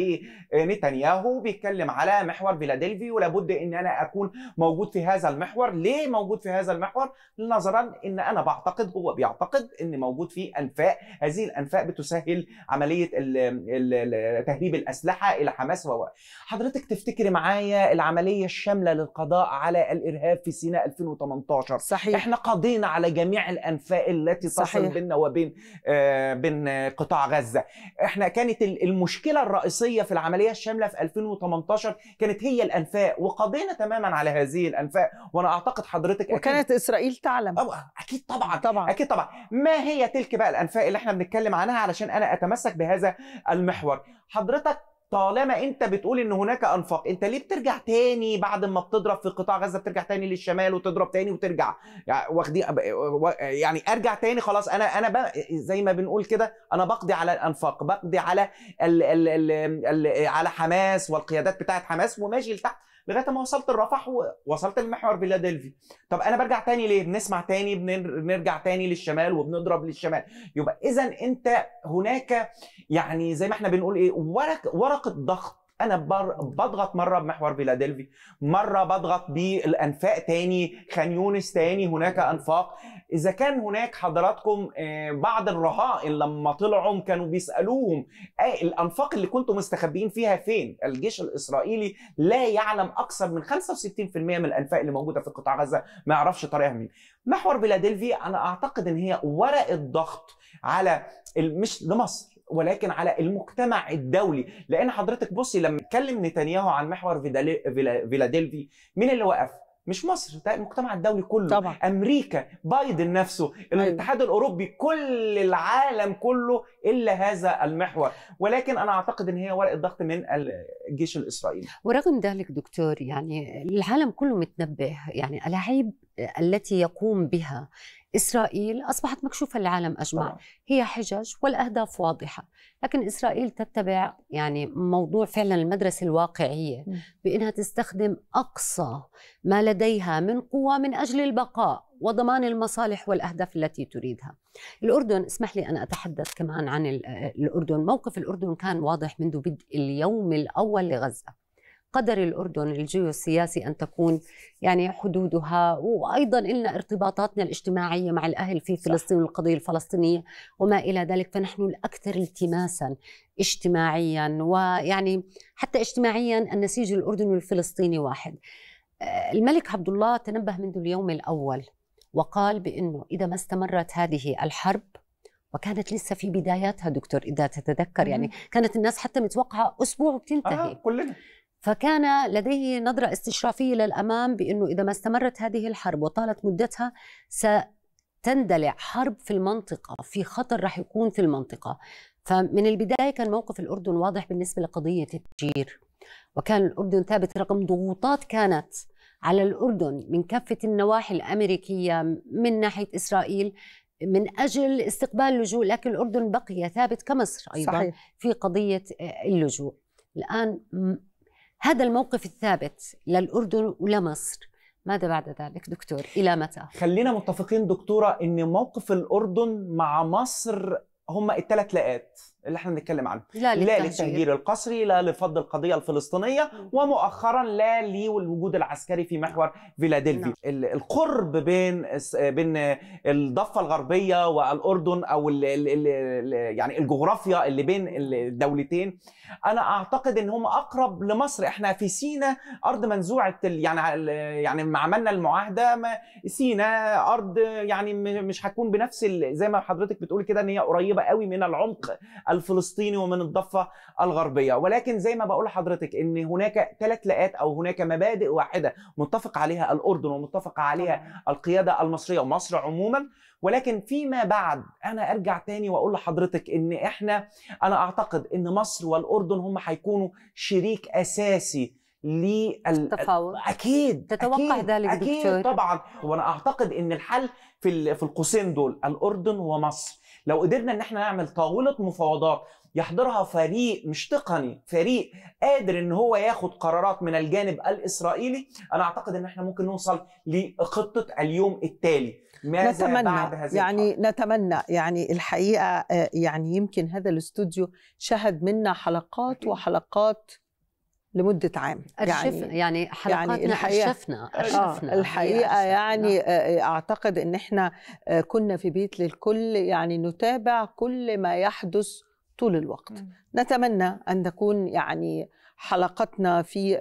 بنتنياهو بيتكلم على محور فيلادلفي ولابد ان انا اكون موجود في هذا المحور ليه موجود في هذا المحور نظرا ان انا بعتقد هو بيعتقد ان موجود في انفاق هذه الانفاق بتسهل عمليه تهريب الاسلحه الى حماس و حضرتك تفتكري معايا العملية الشاملة للقضاء على الإرهاب في سيناء 2018 صحيح احنا قضينا على جميع الأنفاق التي تصل بيننا وبين آه بين قطاع غزة احنا كانت المشكلة الرئيسية في العملية الشاملة في 2018 كانت هي الأنفاق وقضينا تماما على هذه الأنفاق وأنا أعتقد حضرتك وكانت أكيد إسرائيل تعلم أكيد طبعا طبعا أكيد طبعا ما هي تلك بقى الأنفاق اللي احنا بنتكلم عنها علشان أنا أتمسك بهذا المحور حضرتك طالما انت بتقول ان هناك انفاق انت ليه بترجع تاني بعد ما بتضرب في قطاع غزه بترجع تاني للشمال وتضرب تاني وترجع يعني واخدين يعني ارجع تاني خلاص انا انا زي ما بنقول كده انا بقضي على الانفاق بقضي على الـ الـ الـ الـ على حماس والقيادات بتاعه حماس وماشي لتحت لغايه ما وصلت لرفح ووصلت لمحور فيلادلفي طب انا برجع تاني ليه بنسمع تاني بنرجع تاني للشمال وبنضرب للشمال يبقى اذا انت هناك يعني زي ما احنا بنقول ايه ورق ورقه ضغط انا بضغط مره بمحور فيلادلفي مره بضغط بالانفاق تاني خانيونس تاني هناك انفاق اذا كان هناك حضراتكم آه، بعض الرهائن لما طلعوا كانوا بيسالوهم آه، الانفاق اللي كنتم مستخبيين فيها فين الجيش الاسرائيلي لا يعلم اكثر من 65% من الانفاق اللي موجوده في قطاع غزه ما يعرفش طريقها مين محور بلادلفي انا اعتقد ان هي ورقه ضغط على مش لمصر ولكن على المجتمع الدولي لان حضرتك بصي لما اتكلم نتنياهو عن محور فيلادلفي مين اللي وقف مش مصر ده المجتمع الدولي كله طبعا. امريكا بايدن نفسه أيوة. الاتحاد الاوروبي كل العالم كله الا هذا المحور ولكن انا اعتقد ان هي ورقه ضغط من الجيش الاسرائيلي ورغم ذلك دكتور يعني العالم كله متنبه يعني العيب التي يقوم بها إسرائيل أصبحت مكشوفة للعالم أجمع طبعا. هي حجج والأهداف واضحة لكن إسرائيل تتبع يعني موضوع فعلا المدرسة الواقعية بأنها تستخدم أقصى ما لديها من قوة من أجل البقاء وضمان المصالح والأهداف التي تريدها الأردن اسمح لي أن أتحدث كمان عن الأردن موقف الأردن كان واضح منذ بدء اليوم الأول لغزة قدر الأردن الجيوسياسي أن تكون يعني حدودها وأيضا إلنا ارتباطاتنا الاجتماعية مع الأهل في فلسطين والقضية الفلسطينية وما إلى ذلك فنحن الأكثر التماسا اجتماعيا ويعني حتى اجتماعيا النسيج الأردني والفلسطيني واحد آه، الملك عبد الله تنبه منذ اليوم الأول وقال بأنه إذا ما استمرت هذه الحرب وكانت لسه في بداياتها دكتور اذا تتذكر يعني كانت الناس حتى متوقعه اسبوع وبتنتهي آه كلنا فكان لديه نظرة استشرافية للأمام بأنه إذا ما استمرت هذه الحرب وطالت مدتها ستندلع حرب في المنطقة في خطر رح يكون في المنطقة فمن البداية كان موقف الأردن واضح بالنسبة لقضية التجير وكان الأردن ثابت رغم ضغوطات كانت على الأردن من كافة النواحي الأمريكية من ناحية إسرائيل من أجل استقبال اللجوء لكن الأردن بقي ثابت كمصر أيضا صحيح. في قضية آه، اللجوء الآن هذا الموقف الثابت للأردن ولمصر ماذا بعد ذلك دكتور إلى متى؟ خلينا متفقين دكتورة أن موقف الأردن مع مصر هم الثلاث لقات اللي احنا بنتكلم عنه لا, لا للتهجير القسري لا لفض القضيه الفلسطينيه ومؤخرا لا للوجود العسكري في محور فيلادلفيا نعم. القرب بين بين الضفه الغربيه والاردن او الـ الـ الـ يعني الجغرافيا اللي بين الدولتين انا اعتقد ان هم اقرب لمصر احنا في سينا ارض منزوعه يعني يعني ما عملنا المعاهده ما سينا ارض يعني مش هتكون بنفس زي ما حضرتك بتقول كده ان هي قريبه قوي من العمق الفلسطيني ومن الضفه الغربيه ولكن زي ما بقول لحضرتك ان هناك ثلاث لقات او هناك مبادئ واحده متفق عليها الاردن ومتفق عليها القياده المصريه ومصر عموما ولكن فيما بعد انا ارجع تاني واقول لحضرتك ان احنا انا اعتقد ان مصر والاردن هم هيكونوا شريك اساسي للتفاوض اكيد تتوقع أكيد. ذلك أكيد دكتور طبعا وانا اعتقد ان الحل في في القوسين دول الاردن ومصر لو قدرنا ان احنا نعمل طاوله مفاوضات يحضرها فريق مش تقني فريق قادر ان هو ياخد قرارات من الجانب الاسرائيلي انا اعتقد ان احنا ممكن نوصل لخطه اليوم التالي ماذا نتمنى بعد هذه يعني الحرب؟ نتمنى يعني الحقيقه آه، يعني يمكن هذا الاستوديو شهد منا حلقات (clears throat) وحلقات لمده عام أرشفنا يعني, يعني, يعني حلقاتنا يعني الحقيقة أرشفنا, أرشفنا آه الحقيقه أرشفنا. يعني اعتقد ان احنا آه، كنا في بيت للكل يعني نتابع كل ما يحدث طول الوقت م. نتمنى ان تكون يعني حلقتنا في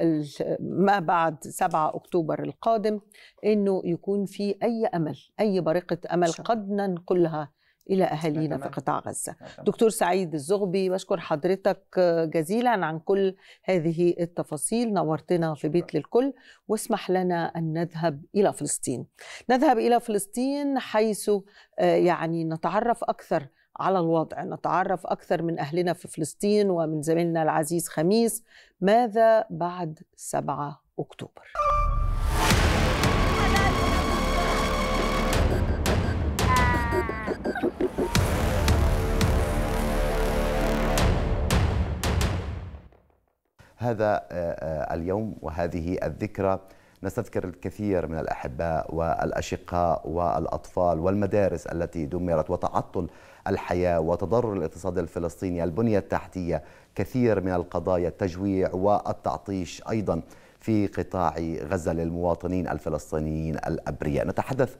ما بعد 7 اكتوبر القادم انه يكون في اي امل اي بريقه امل قد ننقلها الى اهالينا في قطاع غزه. دكتور سعيد الزغبي بشكر حضرتك جزيلا عن كل هذه التفاصيل نورتنا في بيت للكل واسمح لنا ان نذهب الى فلسطين. نذهب الى فلسطين حيث آه، يعني نتعرف اكثر على الوضع نتعرف أكثر من أهلنا في فلسطين ومن زميلنا العزيز خميس ماذا بعد 7 أكتوبر هذا آه، آه، اليوم وهذه الذكرى نستذكر الكثير من الأحباء والأشقاء والأطفال والمدارس التي دمرت وتعطل الحياة وتضرر الاقتصاد الفلسطيني البنية التحتية كثير من القضايا التجويع والتعطيش أيضا في قطاع غزة للمواطنين الفلسطينيين الأبرياء نتحدث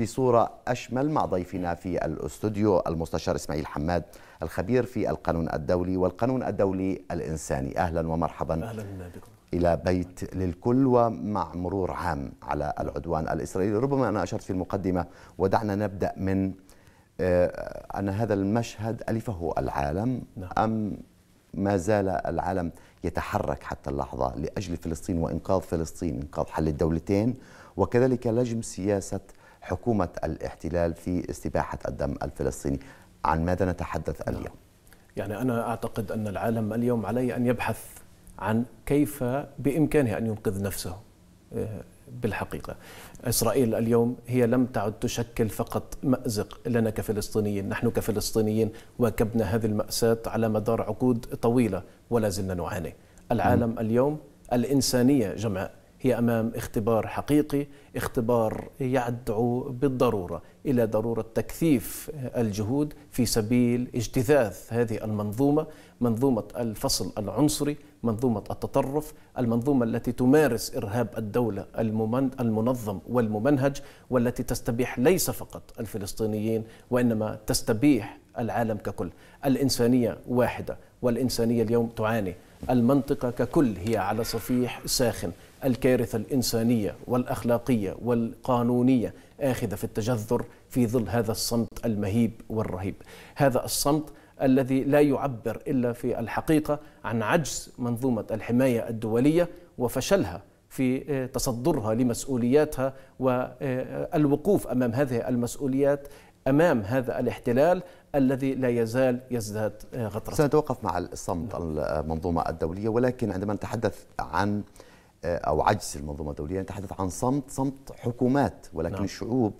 بصورة أشمل مع ضيفنا في الأستوديو المستشار إسماعيل حماد الخبير في القانون الدولي والقانون الدولي الإنساني أهلا ومرحبا أهلا بكم إلى بيت للكل ومع مرور عام على العدوان الإسرائيلي ربما أنا أشرت في المقدمة ودعنا نبدأ من آه، أن هذا المشهد ألفه العالم نعم. أم ما زال العالم يتحرك حتى اللحظة لأجل فلسطين وإنقاذ فلسطين إنقاذ حل الدولتين وكذلك لجم سياسة حكومة الاحتلال في استباحة الدم الفلسطيني عن ماذا نتحدث نعم. اليوم؟ يعني أنا أعتقد أن العالم اليوم عليه أن يبحث عن كيف بإمكانه أن ينقذ نفسه آه، بالحقيقة إسرائيل اليوم هي لم تعد تشكل فقط مأزق لنا كفلسطينيين نحن كفلسطينيين واكبنا هذه المأساة على مدار عقود طويلة ولا زلنا نعاني العالم اليوم الإنسانية جمع هي امام اختبار حقيقي اختبار يدعو بالضروره الى ضروره تكثيف الجهود في سبيل اجتثاث هذه المنظومه منظومه الفصل العنصري منظومه التطرف المنظومه التي تمارس ارهاب الدوله المنظم والممنهج والتي تستبيح ليس فقط الفلسطينيين وانما تستبيح العالم ككل الانسانيه واحده والانسانيه اليوم تعاني المنطقه ككل هي على صفيح ساخن الكارثة الإنسانية والأخلاقية والقانونية آخذة في التجذر في ظل هذا الصمت المهيب والرهيب هذا الصمت الذي لا يعبر إلا في الحقيقة عن عجز منظومة الحماية الدولية وفشلها في آه، تصدرها لمسؤولياتها والوقوف امام هذه المسؤوليات امام هذا الاحتلال الذي لا يزال يزداد آه، غطرسه. سنتوقف مع الصمت نعم. المنظومه الدوليه ولكن عندما نتحدث عن آه، او عجز المنظومه الدوليه نتحدث عن صمت صمت حكومات ولكن نعم. الشعوب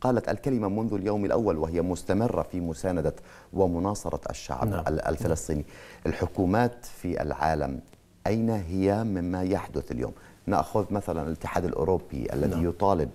قالت الكلمه منذ اليوم الاول وهي مستمره في مسانده ومناصره الشعب نعم. الفلسطيني الحكومات في العالم اين هي مما يحدث اليوم ناخذ مثلا الاتحاد الاوروبي الذي نعم. يطالب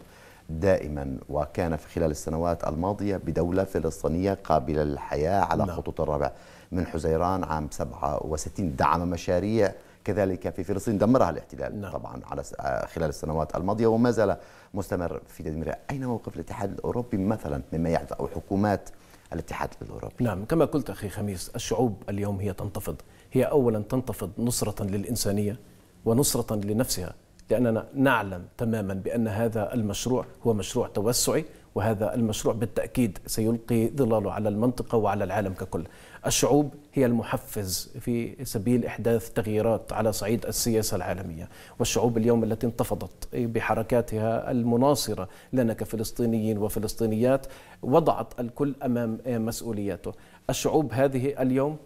دائما وكان في خلال السنوات الماضية بدولة فلسطينية قابلة للحياة على نعم. خطوط الربع من حزيران عام 67 دعم مشاريع كذلك في فلسطين دمرها الاحتلال نعم. طبعا على آه، خلال السنوات الماضية وما زال مستمر في تدميرها أين موقف الاتحاد الأوروبي مثلا مما يحدث أو حكومات الاتحاد الأوروبي نعم كما قلت أخي خميس الشعوب اليوم هي تنتفض هي أولا تنتفض نصرة للإنسانية ونصرة لنفسها لأننا نعلم تماما بأن هذا المشروع هو مشروع توسعي وهذا المشروع بالتأكيد سيلقي ظلاله على المنطقة وعلى العالم ككل الشعوب هي المحفز في سبيل إحداث تغييرات على صعيد السياسة العالمية والشعوب اليوم التي انتفضت بحركاتها المناصرة لنا كفلسطينيين وفلسطينيات وضعت الكل أمام مسؤولياته، الشعوب هذه اليوم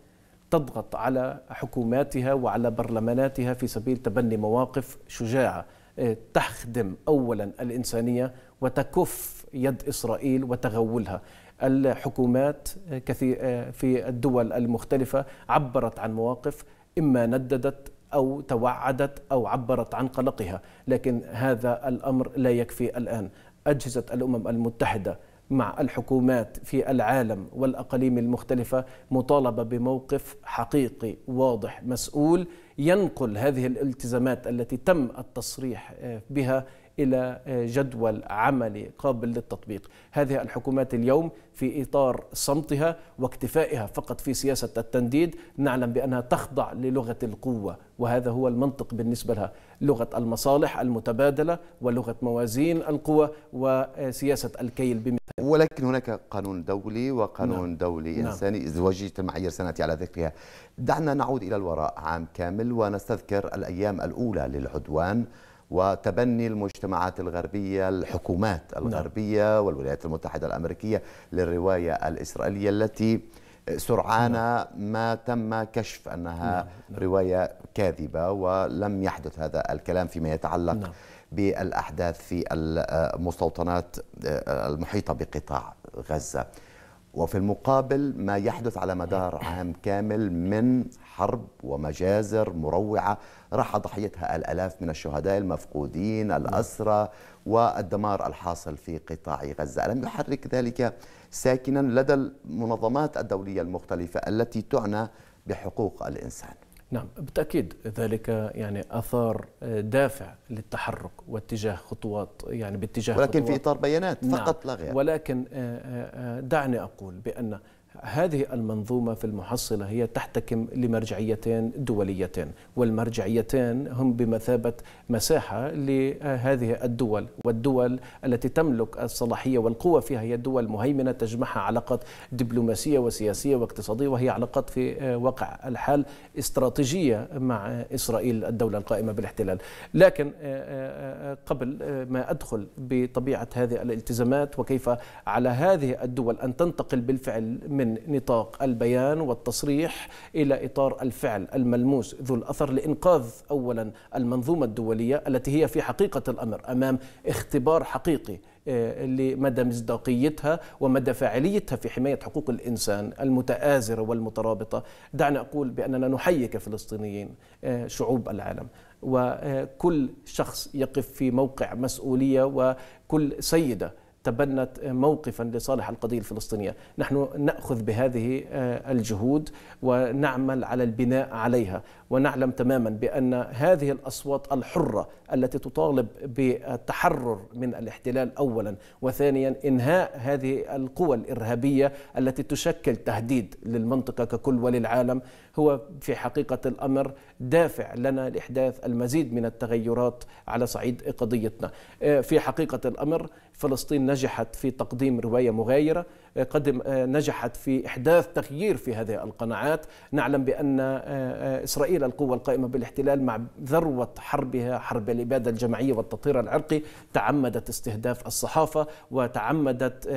تضغط على حكوماتها وعلى برلماناتها في سبيل تبني مواقف شجاعه آه، تخدم اولا الانسانيه وتكف يد اسرائيل وتغولها الحكومات آه، كثير آه، في الدول المختلفة عبرت عن مواقف إما نددت أو توعدت أو عبرت عن قلقها لكن هذا الأمر لا يكفي الآن أجهزة الأمم المتحدة مع الحكومات في العالم والاقاليم المختلفه مطالبه بموقف حقيقي واضح مسؤول ينقل هذه الالتزامات التي تم التصريح آه، بها إلى آه، جدول عملي قابل للتطبيق هذه الحكومات اليوم في إطار صمتها واكتفائها فقط في سياسة التنديد نعلم بأنها تخضع للغة القوة وهذا هو المنطق بالنسبة لها لغة المصالح المتبادلة ولغة موازين القوة وسياسة الكيل بمثال ولكن هناك قانون دولي وقانون نعم. دولي نعم. إنساني نعم. وجدت معايير سنتي على ذكرها دعنا نعود إلى الوراء عام كامل ونستذكر الأيام الأولى للعدوان وتبني المجتمعات الغربية الحكومات نعم. الغربية والولايات المتحدة الأمريكية للرواية الإسرائيلية التي سرعان نعم. ما تم كشف أنها نعم. رواية كاذبة ولم يحدث هذا الكلام فيما يتعلق بالأحداث في المستوطنات المحيطة بقطاع غزة وفي المقابل ما يحدث على مدار (coughs) عام كامل من حرب ومجازر مروعة راح ضحيتها الألاف من الشهداء المفقودين الأسرى والدمار الحاصل في قطاع غزة ألم يحرك ذلك ساكنا لدى المنظمات الدولية المختلفة التي تعنى بحقوق الإنسان نعم بالتأكيد ذلك يعني أثار دافع للتحرك واتجاه خطوات يعني باتجاه ولكن خطوات في إطار بيانات نعم، فقط نعم لا غير ولكن آه، آه، آه، دعني أقول بأن هذه المنظومة في المحصلة هي تحتكم لمرجعيتين دوليتين والمرجعيتين هم بمثابة مساحة لهذه الدول والدول التي تملك الصلاحية والقوة فيها هي دول مهيمنة تجمعها علاقات دبلوماسية وسياسية واقتصادية وهي علاقات في واقع الحال استراتيجية مع إسرائيل الدولة القائمة بالاحتلال لكن آه، آه، آه، قبل ما أدخل بطبيعة هذه الالتزامات وكيف على هذه الدول أن تنتقل بالفعل من من نطاق البيان والتصريح إلى إطار الفعل الملموس ذو الأثر لإنقاذ أولا المنظومة الدولية التي هي في حقيقة الأمر أمام اختبار حقيقي آه، لمدى مصداقيتها ومدى فاعليتها في حماية حقوق الإنسان المتآزرة والمترابطة دعنا أقول بأننا نحيي كفلسطينيين آه، شعوب العالم وكل شخص يقف في موقع مسؤولية وكل سيدة تبنت موقفا لصالح القضية الفلسطينية نحن نأخذ بهذه آه، الجهود ونعمل على البناء عليها ونعلم تماما بأن هذه الأصوات الحرة التي تطالب بالتحرر من الاحتلال أولا وثانيا إنهاء هذه القوى الإرهابية التي تشكل تهديد للمنطقة ككل وللعالم هو في حقيقة الأمر دافع لنا لإحداث المزيد من التغيرات على صعيد قضيتنا آه، في حقيقة الأمر فلسطين نجحت في تقديم رواية مغايرة آه، قد آه، نجحت في إحداث تغيير في هذه القناعات نعلم بأن آه، إسرائيل القوة القائمة بالاحتلال مع ذروة حربها حرب الإبادة الجماعية والتطهير العرقي تعمدت استهداف الصحافة وتعمدت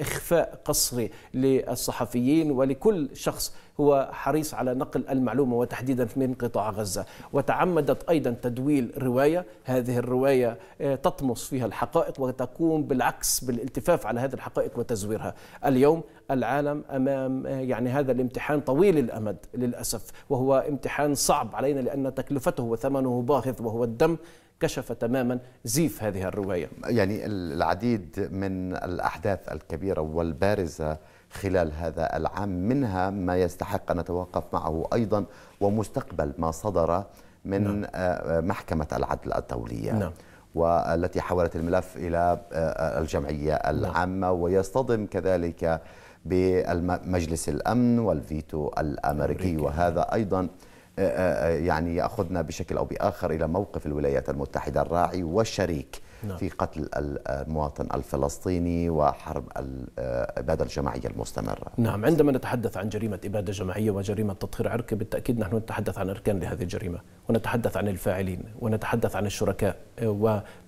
إخفاء قصري للصحفيين ولكل شخص هو حريص على نقل المعلومه وتحديدا من قطاع غزه، وتعمدت ايضا تدويل روايه، هذه الروايه تطمس فيها الحقائق وتقوم بالعكس بالالتفاف على هذه الحقائق وتزويرها. يصدرها اليوم العالم امام يعني هذا الامتحان طويل الامد للاسف وهو امتحان صعب علينا لان تكلفته وثمنه باهظ وهو الدم كشف تماما زيف هذه الروايه. يعني العديد من الاحداث الكبيره والبارزه خلال هذا العام منها ما يستحق ان نتوقف معه ايضا ومستقبل ما صدر من نعم. آه، آه، محكمه العدل الدوليه. نعم. والتي حولت الملف إلى آه، آه، الجمعية نعم. العامة ويصطدم كذلك بمجلس الأمن والفيتو الأمريكي وهذا أيضا آه، يعني يأخذنا بشكل أو بآخر إلى موقف الولايات المتحدة الراعي والشريك نعم. في قتل المواطن الفلسطيني وحرب الإبادة آه، الجماعية المستمرة نعم عندما نتحدث عن جريمة إبادة جماعية وجريمة تطهير عرقي بالتأكيد نحن نتحدث عن أركان لهذه الجريمة ونتحدث عن الفاعلين ونتحدث عن الشركاء آه،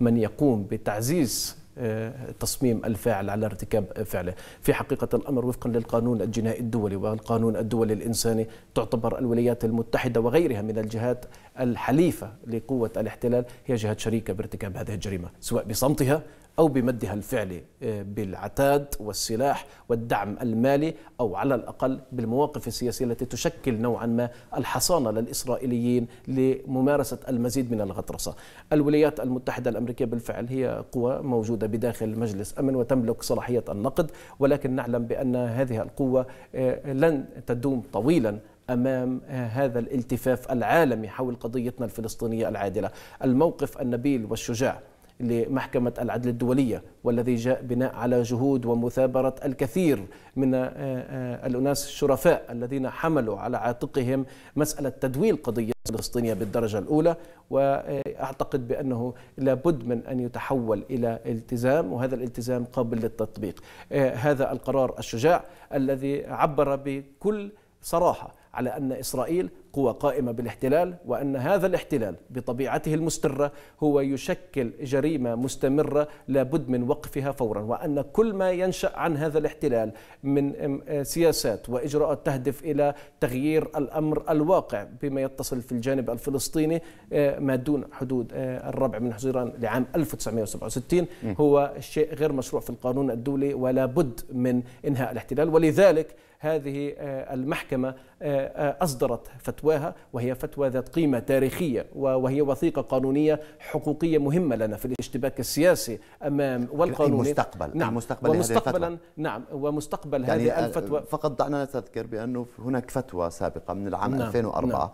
ومن يقوم بتعزيز آه، تصميم الفاعل على ارتكاب فعله في حقيقة الأمر وفقا للقانون الجنائي الدولي والقانون الدولي الإنساني تعتبر الولايات المتحدة وغيرها من الجهات الحليفة لقوة الاحتلال هي جهة شريكة بارتكاب هذه الجريمة سواء بصمتها أو بمدها الفعلي آه، بالعتاد والسلاح والدعم المالي أو على الأقل بالمواقف السياسية التي تشكل نوعا ما الحصانة للإسرائيليين لممارسة المزيد من الغطرسة الولايات المتحدة الأمريكية بالفعل هي قوة موجودة بداخل مجلس أمن وتملك صلاحية النقد ولكن نعلم بأن هذه القوة آه، لن تدوم طويلا امام آه، هذا الالتفاف العالمي حول قضيتنا الفلسطينيه العادله الموقف النبيل والشجاع لمحكمة العدل الدولية والذي جاء بناء على جهود ومثابرة الكثير من آه، آه، الأناس الشرفاء الذين حملوا على عاتقهم مسألة تدويل قضية فلسطينيه بالدرجة الأولى وأعتقد بأنه لابد من أن يتحول إلى التزام وهذا الالتزام قابل للتطبيق هذا القرار الشجاع الذي عبر بكل صراحة على أن إسرائيل قوى قائمة بالاحتلال وأن هذا الاحتلال بطبيعته المسترة هو يشكل جريمة مستمرة لابد من وقفها فورا وأن كل ما ينشأ عن هذا الاحتلال من آه، سياسات وإجراءات تهدف إلى تغيير الأمر الواقع بما يتصل في الجانب الفلسطيني آه، ما دون حدود آه، الربع من حزيران لعام 1967 هو شيء غير مشروع في القانون الدولي ولا بد من إنهاء الاحتلال ولذلك هذه آه، المحكمة آه، آه، أصدرت فتواها وهي فتوى ذات قيمة تاريخية وهي وثيقة قانونية حقوقية مهمة لنا في الاشتباك السياسي أمام والقانوني المستقبل نعم المستقبل ومستقبلا نعم ومستقبل يعني هذه الفتوى فقط دعنا نستذكر بأنه هناك فتوى سابقة من العام نعم 2004 نعم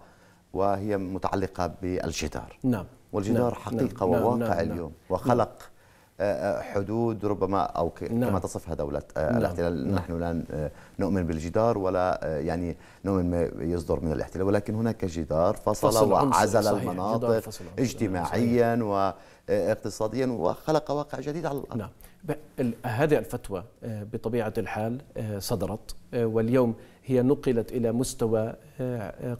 وهي متعلقة بالجدار نعم والجدار نعم حقيقة نعم وواقع نعم, نعم. اليوم وخلق نعم حدود ربما او نعم. كما تصفها دوله آه، نعم. الاحتلال نعم. نحن لا آه، نؤمن بالجدار ولا آه، يعني نؤمن ما يصدر من الاحتلال ولكن هناك جدار فصل, فصل وعزل صحيح. المناطق اجتماعيا صحيح. واقتصاديا وخلق واقع جديد على الارض نعم. هذه الفتوى بطبيعه الحال صدرت واليوم هي نقلت الى مستوى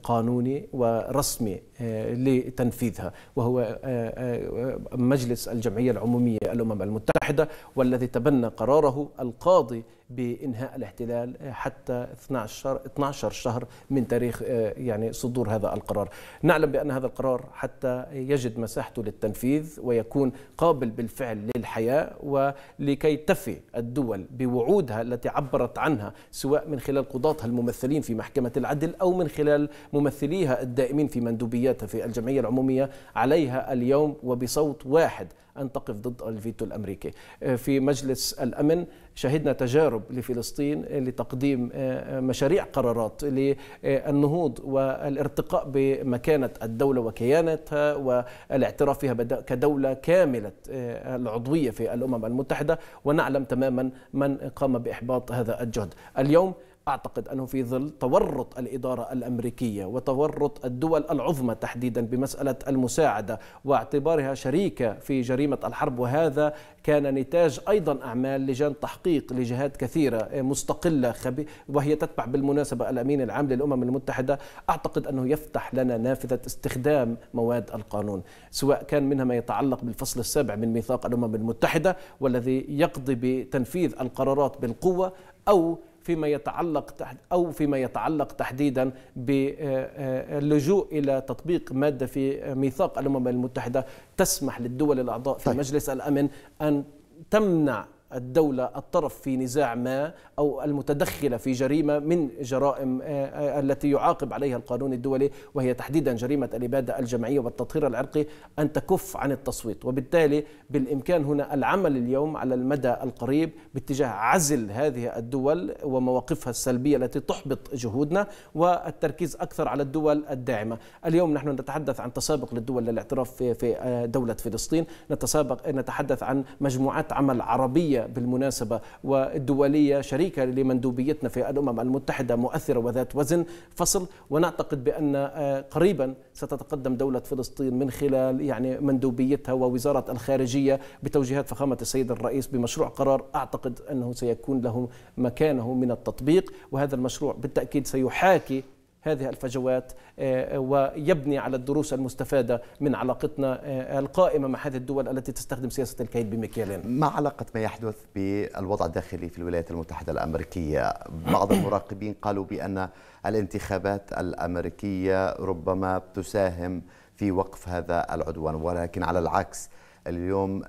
قانوني ورسمي آه، لتنفيذها وهو آه، آه، مجلس الجمعية العمومية الأمم المتحدة والذي تبنى قراره القاضي بإنهاء الاحتلال حتى 12 12 شهر من تاريخ يعني صدور هذا القرار. نعلم بأن هذا القرار حتى يجد مساحته للتنفيذ ويكون قابل بالفعل للحياة ولكي تفي الدول بوعودها التي عبرت عنها سواء من خلال قضاتها الممثلين في محكمة العدل أو من من خلال ممثليها الدائمين في مندوبياتها في الجمعية العمومية عليها اليوم وبصوت واحد أن تقف ضد الفيتو الأمريكي آه، في مجلس الأمن شهدنا تجارب لفلسطين آه، لتقديم آه، مشاريع قرارات للنهوض والارتقاء بمكانة الدولة وكيانتها والاعتراف فيها كدولة كاملة العضوية في الأمم المتحدة ونعلم تماما من قام بإحباط هذا الجهد اليوم أعتقد أنه في ظل تورط الإدارة الأمريكية وتورط الدول العظمى تحديدا بمسألة المساعدة واعتبارها شريكة في جريمة الحرب وهذا كان نتاج أيضا أعمال لجان تحقيق لجهات كثيرة مستقلة خبي وهي تتبع بالمناسبة الأمين العام للأمم المتحدة أعتقد أنه يفتح لنا نافذة استخدام مواد القانون سواء كان منها ما يتعلق بالفصل السابع من ميثاق الأمم المتحدة والذي يقضي بتنفيذ القرارات بالقوة أو فيما يتعلق أو فيما يتعلق تحديدا باللجوء آه، آه، إلى تطبيق مادة في ميثاق الأمم المتحدة تسمح للدول الأعضاء في طيب. مجلس الأمن أن تمنع الدولة الطرف في نزاع ما أو المتدخلة في جريمة من جرائم آه، آه، التي يعاقب عليها القانون الدولي وهي تحديدا جريمة الإبادة الجمعية والتطهير العرقي أن تكف عن التصويت وبالتالي بالإمكان هنا العمل اليوم على المدى القريب باتجاه عزل هذه الدول ومواقفها السلبية التي تحبط جهودنا والتركيز أكثر على الدول الداعمة اليوم نحن نتحدث عن تسابق للدول للاعتراف في آه، دولة فلسطين نتسابق نتحدث عن مجموعات عمل عربية العربية بالمناسبة والدولية شريكة لمندوبيتنا في الأمم المتحدة مؤثرة وذات وزن فصل ونعتقد بأن آه، قريبا ستتقدم دولة فلسطين من خلال يعني مندوبيتها ووزارة الخارجية بتوجيهات فخامة السيد الرئيس بمشروع قرار أعتقد أنه سيكون له مكانه من التطبيق وهذا المشروع بالتأكيد سيحاكي هذه الفجوات آه، آه، ويبني على الدروس المستفادة من علاقتنا آه، القائمة مع هذه الدول التي تستخدم سياسة الكيد بمكيالين ما علاقة ما يحدث بالوضع الداخلي في الولايات المتحدة الأمريكية بعض المراقبين قالوا بأن الانتخابات الأمريكية ربما تساهم في وقف هذا العدوان ولكن على العكس اليوم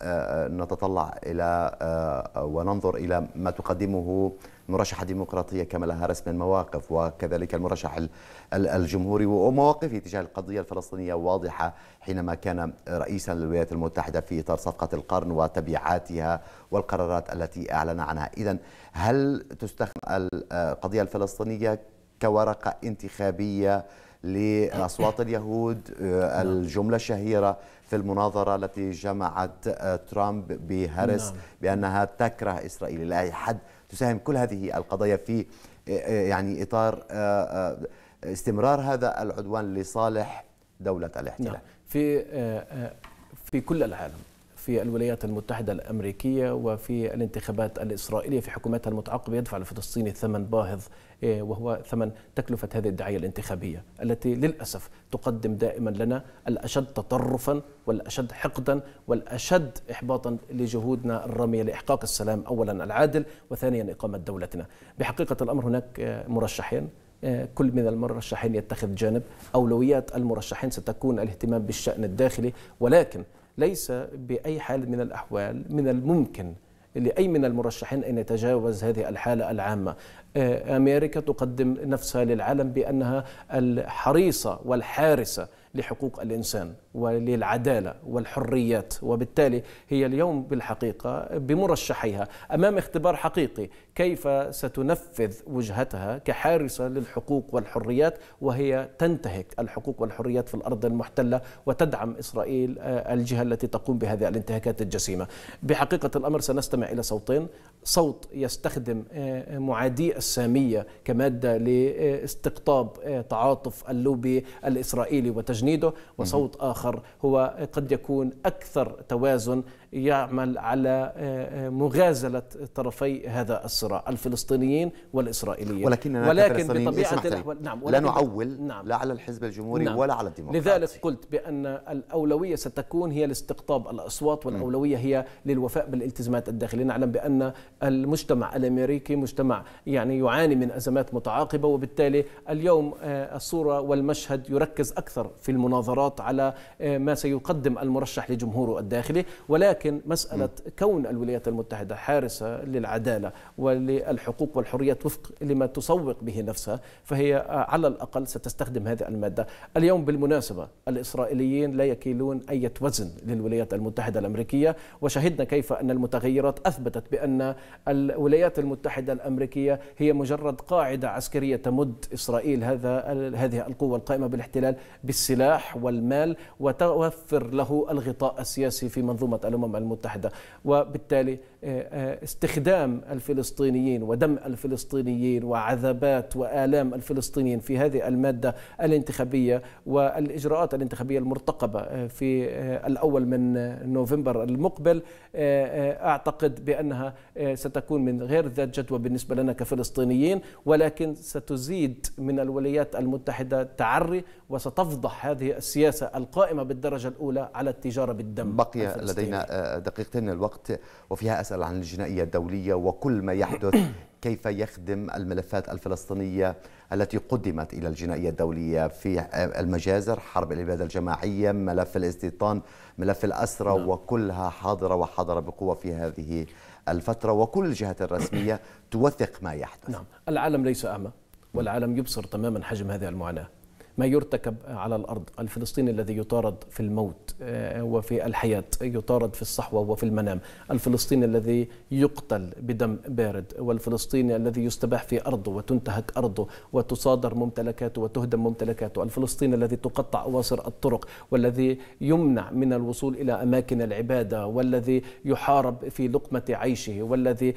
نتطلع إلى وننظر إلى ما تقدمه المرشحه الديمقراطيه كمال هارس من مواقف وكذلك المرشح الجمهوري ومواقفه تجاه القضيه الفلسطينيه واضحه حينما كان رئيسا للولايات المتحده في اطار صفقه القرن وتبعاتها والقرارات التي اعلن عنها، اذا هل تستخدم القضيه الفلسطينيه كورقه انتخابيه لاصوات اليهود آه، نعم. الجمله الشهيره في المناظره التي جمعت آه، ترامب بهارس نعم. بانها تكره اسرائيل الى اي حد تساهم كل هذه القضايا في آه، آه، يعني إطار آه، استمرار هذا العدوان لصالح دولة الاحتلال نعم. في في كل العالم في الولايات المتحدة الأمريكية وفي الانتخابات الإسرائيلية في حكومتها المتعاقبة يدفع الفلسطيني ثمن باهظ إيه، وهو ثمن تكلفة هذه الدعاية الانتخابية التي للأسف تقدم دائما لنا الأشد تطرفا والأشد حقدا والأشد إحباطا لجهودنا الرامية لإحقاق السلام أولا العادل وثانيا إقامة دولتنا بحقيقة الأمر هناك آه، مرشحين آه، كل من المرشحين يتخذ جانب أولويات المرشحين ستكون الاهتمام بالشأن الداخلي ولكن ليس بأي حال من الأحوال من الممكن لأي من المرشحين أن يتجاوز هذه الحالة العامة امريكا تقدم نفسها للعالم بانها الحريصه والحارسه لحقوق الإنسان وللعدالة والحريات وبالتالي هي اليوم بالحقيقة بمرشحيها أمام اختبار حقيقي كيف ستنفذ وجهتها كحارسة للحقوق والحريات وهي تنتهك الحقوق والحريات في الأرض المحتلة وتدعم إسرائيل آه، الجهة التي تقوم بهذه الانتهاكات الجسيمة بحقيقة الأمر سنستمع إلى صوتين صوت يستخدم آه، معادي السامية كمادة لاستقطاب آه، تعاطف اللوبي الإسرائيلي وتجربة تجنيده وصوت آخر هو قد يكون أكثر توازن يعمل على آه، آه، مغازلة طرفي هذا الصراع الفلسطينيين والإسرائيليين ولكن, ولكن بطبيعة الأحوال نعم لا نعول نعم لا على الحزب الجمهوري نعم ولا على الديمقراطي لذلك قلت بأن الأولوية ستكون هي لاستقطاب الأصوات والأولوية هي للوفاء بالالتزامات الداخلية نعلم بأن المجتمع الأمريكي مجتمع يعني يعاني من أزمات متعاقبة وبالتالي اليوم آه، الصورة والمشهد يركز أكثر في المناظرات على ما سيقدم المرشح لجمهوره الداخلي ولكن لكن مسألة كون الولايات المتحدة حارسة للعدالة وللحقوق والحريات وفق لما تسوق به نفسها فهي على الأقل ستستخدم هذه المادة اليوم بالمناسبة الإسرائيليين لا يكيلون أي وزن للولايات المتحدة الأمريكية وشهدنا كيف أن المتغيرات أثبتت بأن الولايات المتحدة الأمريكية هي مجرد قاعدة عسكرية تمد إسرائيل هذا هذه القوة القائمة بالاحتلال بالسلاح والمال وتوفر له الغطاء السياسي في منظومة الأمم الامم المتحده وبالتالي آه، آه، استخدام الفلسطينيين ودم الفلسطينيين وعذابات والام الفلسطينيين في هذه الماده الانتخابيه والاجراءات الانتخابيه المرتقبه آه، في الاول من نوفمبر المقبل اعتقد بانها ستكون من غير ذات جدوى بالنسبه لنا كفلسطينيين ولكن ستزيد من الولايات المتحده تعري وستفضح هذه السياسه القائمه بالدرجه الاولى على التجاره بالدم بقي لدينا دقيقتين الوقت وفيها أسأل عن الجنائية الدولية وكل ما يحدث (coughs) كيف يخدم الملفات الفلسطينية التي قدمت إلى الجنائية الدولية في المجازر حرب الإبادة الجماعية ملف الاستيطان ملف الأسرة نعم. وكلها حاضرة وحاضرة بقوة في هذه الفترة وكل الجهات الرسمية (coughs) توثق ما يحدث نعم العالم ليس أعمى والعالم يبصر تماما حجم هذه المعاناة ما يرتكب على الأرض الفلسطيني الذي يطارد في الموت آه، وفي الحياة يطارد في الصحوة وفي المنام الفلسطيني الذي يقتل بدم بارد والفلسطيني الذي يستباح في أرضه وتنتهك أرضه وتصادر ممتلكاته وتهدم ممتلكاته الفلسطيني الذي تقطع أواصر الطرق والذي يمنع من الوصول إلى أماكن العبادة والذي يحارب في لقمة عيشه والذي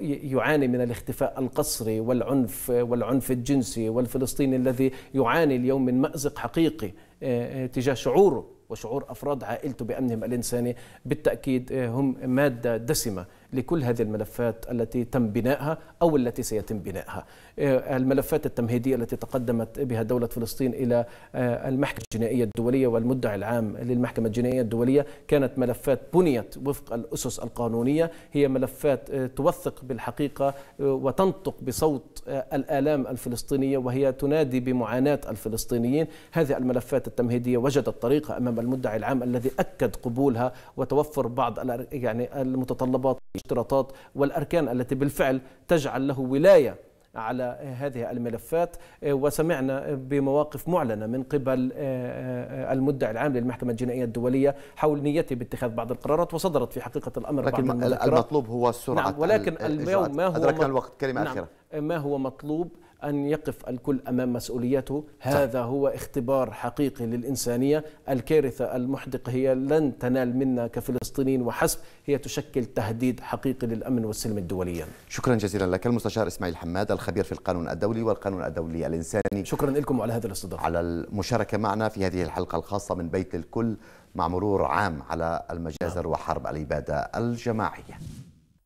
يعاني من الاختفاء القسري والعنف والعنف الجنسي والفلسطيني الذي يعاني اليوم اليوم من مأزق حقيقي آه، آه، تجاه شعوره وشعور أفراد عائلته بأمنهم الإنساني بالتأكيد آه، هم مادة دسمة لكل هذه الملفات التي تم بنائها أو التي سيتم بنائها آه، الملفات التمهيدية التي تقدمت بها دولة فلسطين إلى آه، المحكمة الجنائية الدولية والمدعي العام للمحكمة الجنائية الدولية كانت ملفات بنيت وفق الأسس القانونية هي ملفات آه، توثق بالحقيقة وتنطق بصوت الآلام الفلسطينية وهي تنادي بمعاناة الفلسطينيين هذه الملفات التمهيدية وجدت طريقة أمام المدعي العام الذي أكد قبولها وتوفر بعض يعني المتطلبات الاشتراطات والأركان التي بالفعل تجعل له ولاية على هذه الملفات آه، وسمعنا بمواقف معلنة من قبل آه، آه، المدعي العام للمحكمة الجنائية الدولية حول نيته باتخاذ بعض القرارات وصدرت في حقيقة الأمر لكن بعض المطلوب هو السرعة نعم ولكن اليوم ما هو أدركنا الوقت كلمة نعم ما هو مطلوب أن يقف الكل أمام مسؤوليته هذا صح. هو اختبار حقيقي للإنسانية الكارثة المحدقة هي لن تنال منا كفلسطينيين وحسب هي تشكل تهديد حقيقي للأمن والسلم الدوليا شكرا جزيلا لك المستشار إسماعيل حماد الخبير في القانون الدولي والقانون الدولي الإنساني شكرا لكم على هذا الاستضافة على المشاركة معنا في هذه الحلقة الخاصة من بيت الكل مع مرور عام على المجازر نعم. وحرب الإبادة الجماعية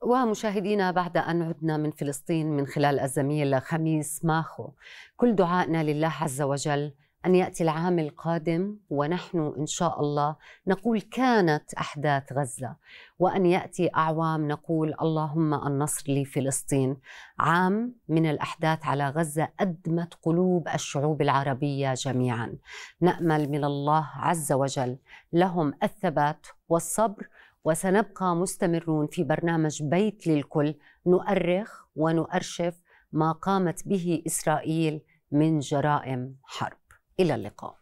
ومشاهدينا بعد أن عدنا من فلسطين من خلال الزميل خميس ماخو كل دعائنا لله عز وجل أن يأتي العام القادم ونحن إن شاء الله نقول كانت أحداث غزة وأن يأتي أعوام نقول اللهم النصر لفلسطين عام من الأحداث على غزة أدمت قلوب الشعوب العربية جميعا نأمل من الله عز وجل لهم الثبات والصبر وسنبقى مستمرون في برنامج بيت للكل نؤرخ ونؤرشف ما قامت به اسرائيل من جرائم حرب الى اللقاء